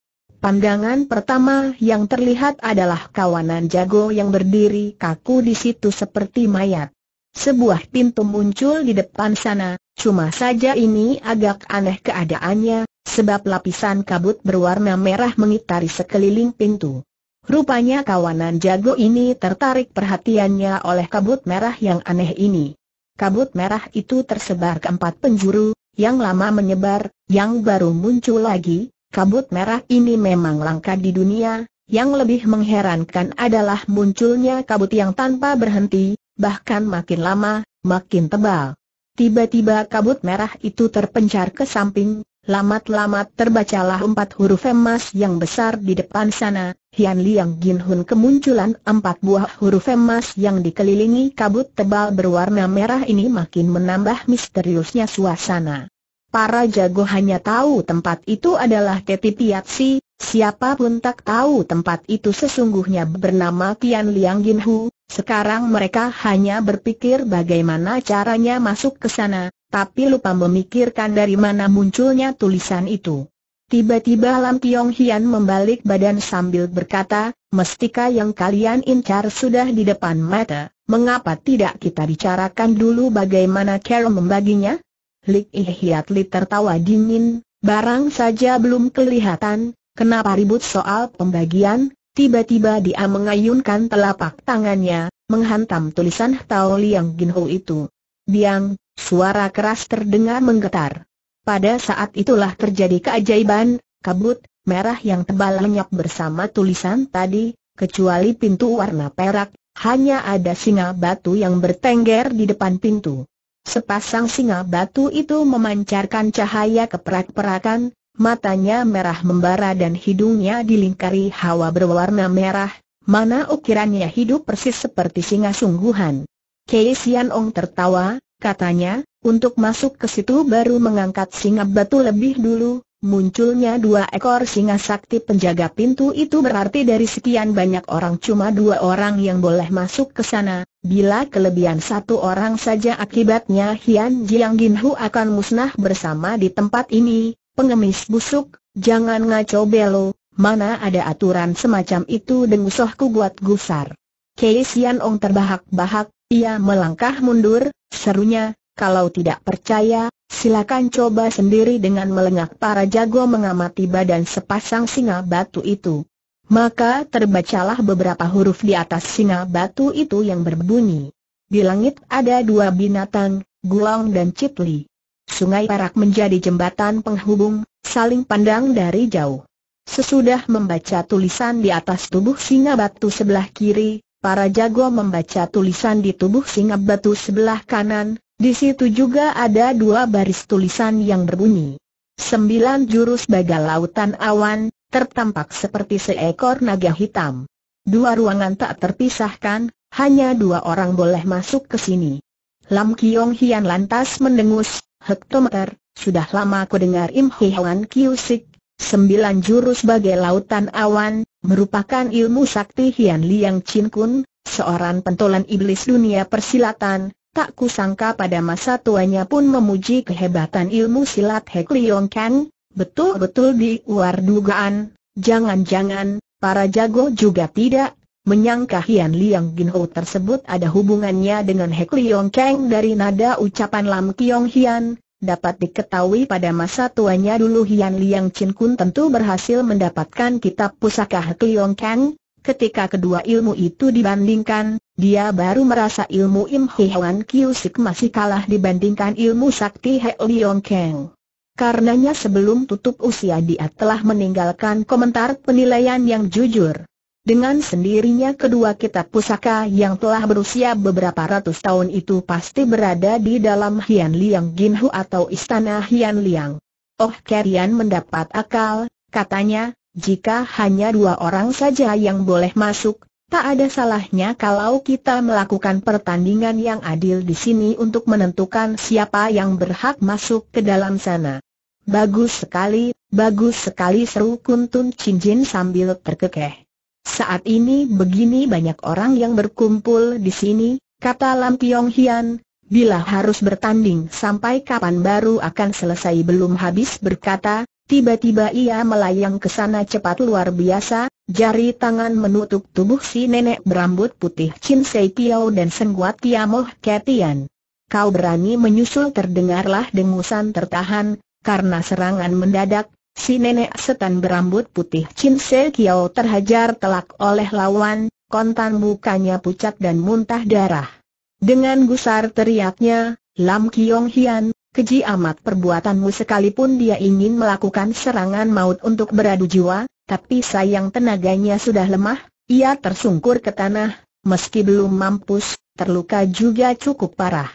Speaker 1: Pandangan pertama yang terlihat adalah kawanan jago yang berdiri kaku di situ seperti mayat. Sebuah pintu muncul di depan sana, cuma saja ini agak aneh keadaannya, sebab lapisan kabut berwarna merah mengitari sekeliling pintu. Rupanya kawanan jago ini tertarik perhatiannya oleh kabut merah yang aneh ini. Kabut merah itu tersebar ke empat penjuru, yang lama menyebar, yang baru muncul lagi, Kabut merah ini memang langka di dunia, yang lebih mengherankan adalah munculnya kabut yang tanpa berhenti, bahkan makin lama, makin tebal. Tiba-tiba kabut merah itu terpencar ke samping, lamat-lamat terbacalah empat huruf emas yang besar di depan sana, Hian Liang Jin Hun kemunculan empat buah huruf emas yang dikelilingi kabut tebal berwarna merah ini makin menambah misteriusnya suasana. Para jago hanya tahu tempat itu adalah Keti Piatsi, siapapun tak tahu tempat itu sesungguhnya bernama Tian Liang Gin Hu. Sekarang mereka hanya berpikir bagaimana caranya masuk ke sana, tapi lupa memikirkan dari mana munculnya tulisan itu. Tiba-tiba Lam Tiong Hian membalik badan sambil berkata, mestika yang kalian incar sudah di depan mata, mengapa tidak kita bicarakan dulu bagaimana cara membaginya? Lik Hiat Li tertawa dingin, barang saja belum kelihatan, kenapa ribut soal pembagian, tiba-tiba dia mengayunkan telapak tangannya, menghantam tulisan Tao Liang Ginho itu. Biang, suara keras terdengar menggetar. Pada saat itulah terjadi keajaiban, kabut, merah yang tebal lenyap bersama tulisan tadi, kecuali pintu warna perak, hanya ada singa batu yang bertengger di depan pintu. Sepasang singa batu itu memancarkan cahaya keperak-perakan, matanya merah membara dan hidungnya dilingkari hawa berwarna merah, mana ukirannya hidup persis seperti singa sungguhan. Kei Sian Ong tertawa, katanya, untuk masuk ke situ baru mengangkat singa batu lebih dulu, Munculnya dua ekor singa sakti penjaga pintu itu berarti dari sekian banyak orang cuma dua orang yang boleh masuk ke sana, Bila kelebihan satu orang saja akibatnya Hian Jiang Ginhu akan musnah bersama di tempat ini, pengemis busuk, jangan ngaco belo, mana ada aturan semacam itu dengusohku buat gusar. Kei Sian Ong terbahak-bahak, ia melangkah mundur, serunya, kalau tidak percaya, silakan coba sendiri dengan melengak para jago mengamati badan sepasang singa batu itu. Maka terbacalah beberapa huruf di atas singa batu itu yang berbunyi. Di langit ada dua binatang, Gulong dan Citli. Sungai parak menjadi jembatan penghubung, saling pandang dari jauh. Sesudah membaca tulisan di atas tubuh singa batu sebelah kiri, para jago membaca tulisan di tubuh singa batu sebelah kanan, di situ juga ada dua baris tulisan yang berbunyi. Sembilan jurus baga lautan awan, tertampak seperti seekor naga hitam. Dua ruangan tak terpisahkan, hanya dua orang boleh masuk ke sini. Lam Kiong Hian lantas mendengus, hektometer, sudah lama ku dengar Im Hwi Hoan Kiusik, sembilan jurus bagai lautan awan, merupakan ilmu sakti Hian Liang Chin Kun, seorang pentolan iblis dunia persilatan, tak kusangka pada masa tuanya pun memuji kehebatan ilmu silat Hek Liong Kang, betul-betul di luar dugaan, jangan-jangan, para jago juga tidak menyangka Hian Liang Ginho tersebut ada hubungannya dengan Hek Liong Kang dari nada ucapan Lam Kiong Hian, dapat diketahui pada masa tuanya dulu Hian Liang Chin Kun tentu berhasil mendapatkan kitab pusaka Hek Liong Kang, ketika kedua ilmu itu dibandingkan, dia baru merasa ilmu Im Hwan Sik masih kalah dibandingkan ilmu sakti Hek Liong Kang karenanya sebelum tutup usia dia telah meninggalkan komentar penilaian yang jujur. Dengan sendirinya kedua kitab pusaka yang telah berusia beberapa ratus tahun itu pasti berada di dalam Hian Liang Ginhu atau Istana Hian Liang. Oh Kerian mendapat akal, katanya, jika hanya dua orang saja yang boleh masuk, Tak ada salahnya kalau kita melakukan pertandingan yang adil di sini untuk menentukan siapa yang berhak masuk ke dalam sana. Bagus sekali, bagus sekali seru Kuntun Cincin sambil terkekeh. Saat ini begini banyak orang yang berkumpul di sini, kata Lam Tiong Hian, bila harus bertanding sampai kapan baru akan selesai belum habis berkata, tiba-tiba ia melayang ke sana cepat luar biasa, Jari tangan menutup tubuh si nenek berambut putih Chin Sei Piao dan Sengguat tiamoh Ketian. Kau berani menyusul terdengarlah dengusan tertahan, karena serangan mendadak, si nenek setan berambut putih Chin Sei Piao terhajar telak oleh lawan, kontan mukanya pucat dan muntah darah. Dengan gusar teriaknya, Lam Kiong Hian, keji amat perbuatanmu sekalipun dia ingin melakukan serangan maut untuk beradu jiwa, tapi sayang tenaganya sudah lemah, ia tersungkur ke tanah, meski belum mampus, terluka juga cukup parah.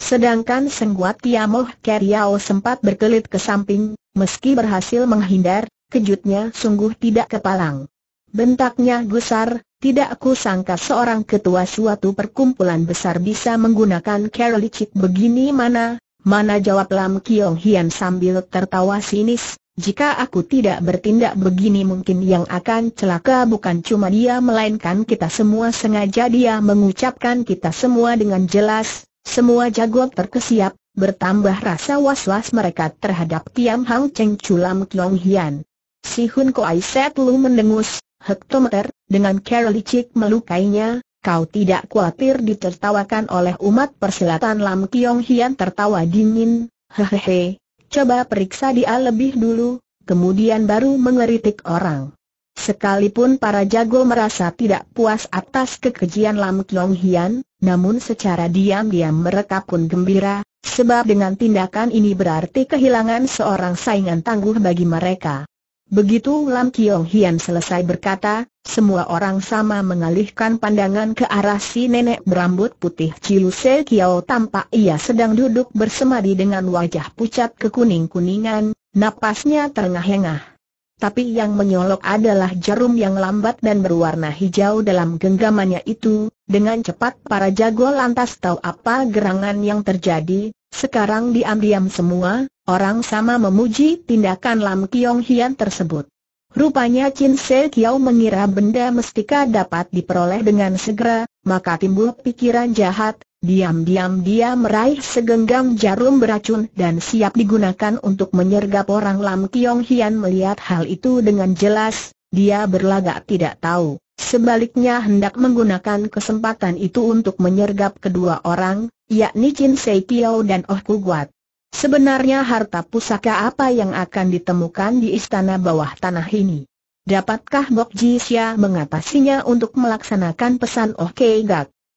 Speaker 1: Sedangkan Sengguat Tiamoh Keriao sempat berkelit ke samping, meski berhasil menghindar, kejutnya sungguh tidak kepalang. Bentaknya gusar, tidak aku sangka seorang ketua suatu perkumpulan besar bisa menggunakan cara begini mana, mana jawab Lam Kiong Hian sambil tertawa sinis, jika aku tidak bertindak begini mungkin yang akan celaka bukan cuma dia melainkan kita semua sengaja dia mengucapkan kita semua dengan jelas, semua jago terkesiap, bertambah rasa was-was mereka terhadap Tiam Hang Cheng Chulam Kiong Hian. Si Hun Koai Set Lu mendengus, hektometer, dengan cara licik melukainya, kau tidak khawatir ditertawakan oleh umat persilatan Lam Kiong Hian tertawa dingin, hehehe, coba periksa dia lebih dulu, kemudian baru mengeritik orang. Sekalipun para jago merasa tidak puas atas kekejian Lam Kiong Hian, namun secara diam-diam mereka pun gembira, sebab dengan tindakan ini berarti kehilangan seorang saingan tangguh bagi mereka. Begitu Lam Kiong Hian selesai berkata, semua orang sama mengalihkan pandangan ke arah si nenek berambut putih Cilu Se Kiao tampak ia sedang duduk bersemadi dengan wajah pucat kekuning-kuningan, napasnya terengah-engah. Tapi yang menyolok adalah jarum yang lambat dan berwarna hijau dalam genggamannya itu, dengan cepat para jago lantas tahu apa gerangan yang terjadi, sekarang diam-diam semua, orang sama memuji tindakan Lam Kiong Hian tersebut. Rupanya Chin Se Kiao mengira benda mestika dapat diperoleh dengan segera, maka timbul pikiran jahat, diam-diam dia meraih segenggam jarum beracun dan siap digunakan untuk menyergap orang Lam Kiong Hian melihat hal itu dengan jelas, dia berlagak tidak tahu. Sebaliknya hendak menggunakan kesempatan itu untuk menyergap kedua orang, yakni Chin Se Kiao dan Oh Ku Sebenarnya harta pusaka apa yang akan ditemukan di istana bawah tanah ini? Dapatkah Bok Jisya mengatasinya untuk melaksanakan pesan Oke Kei Gak?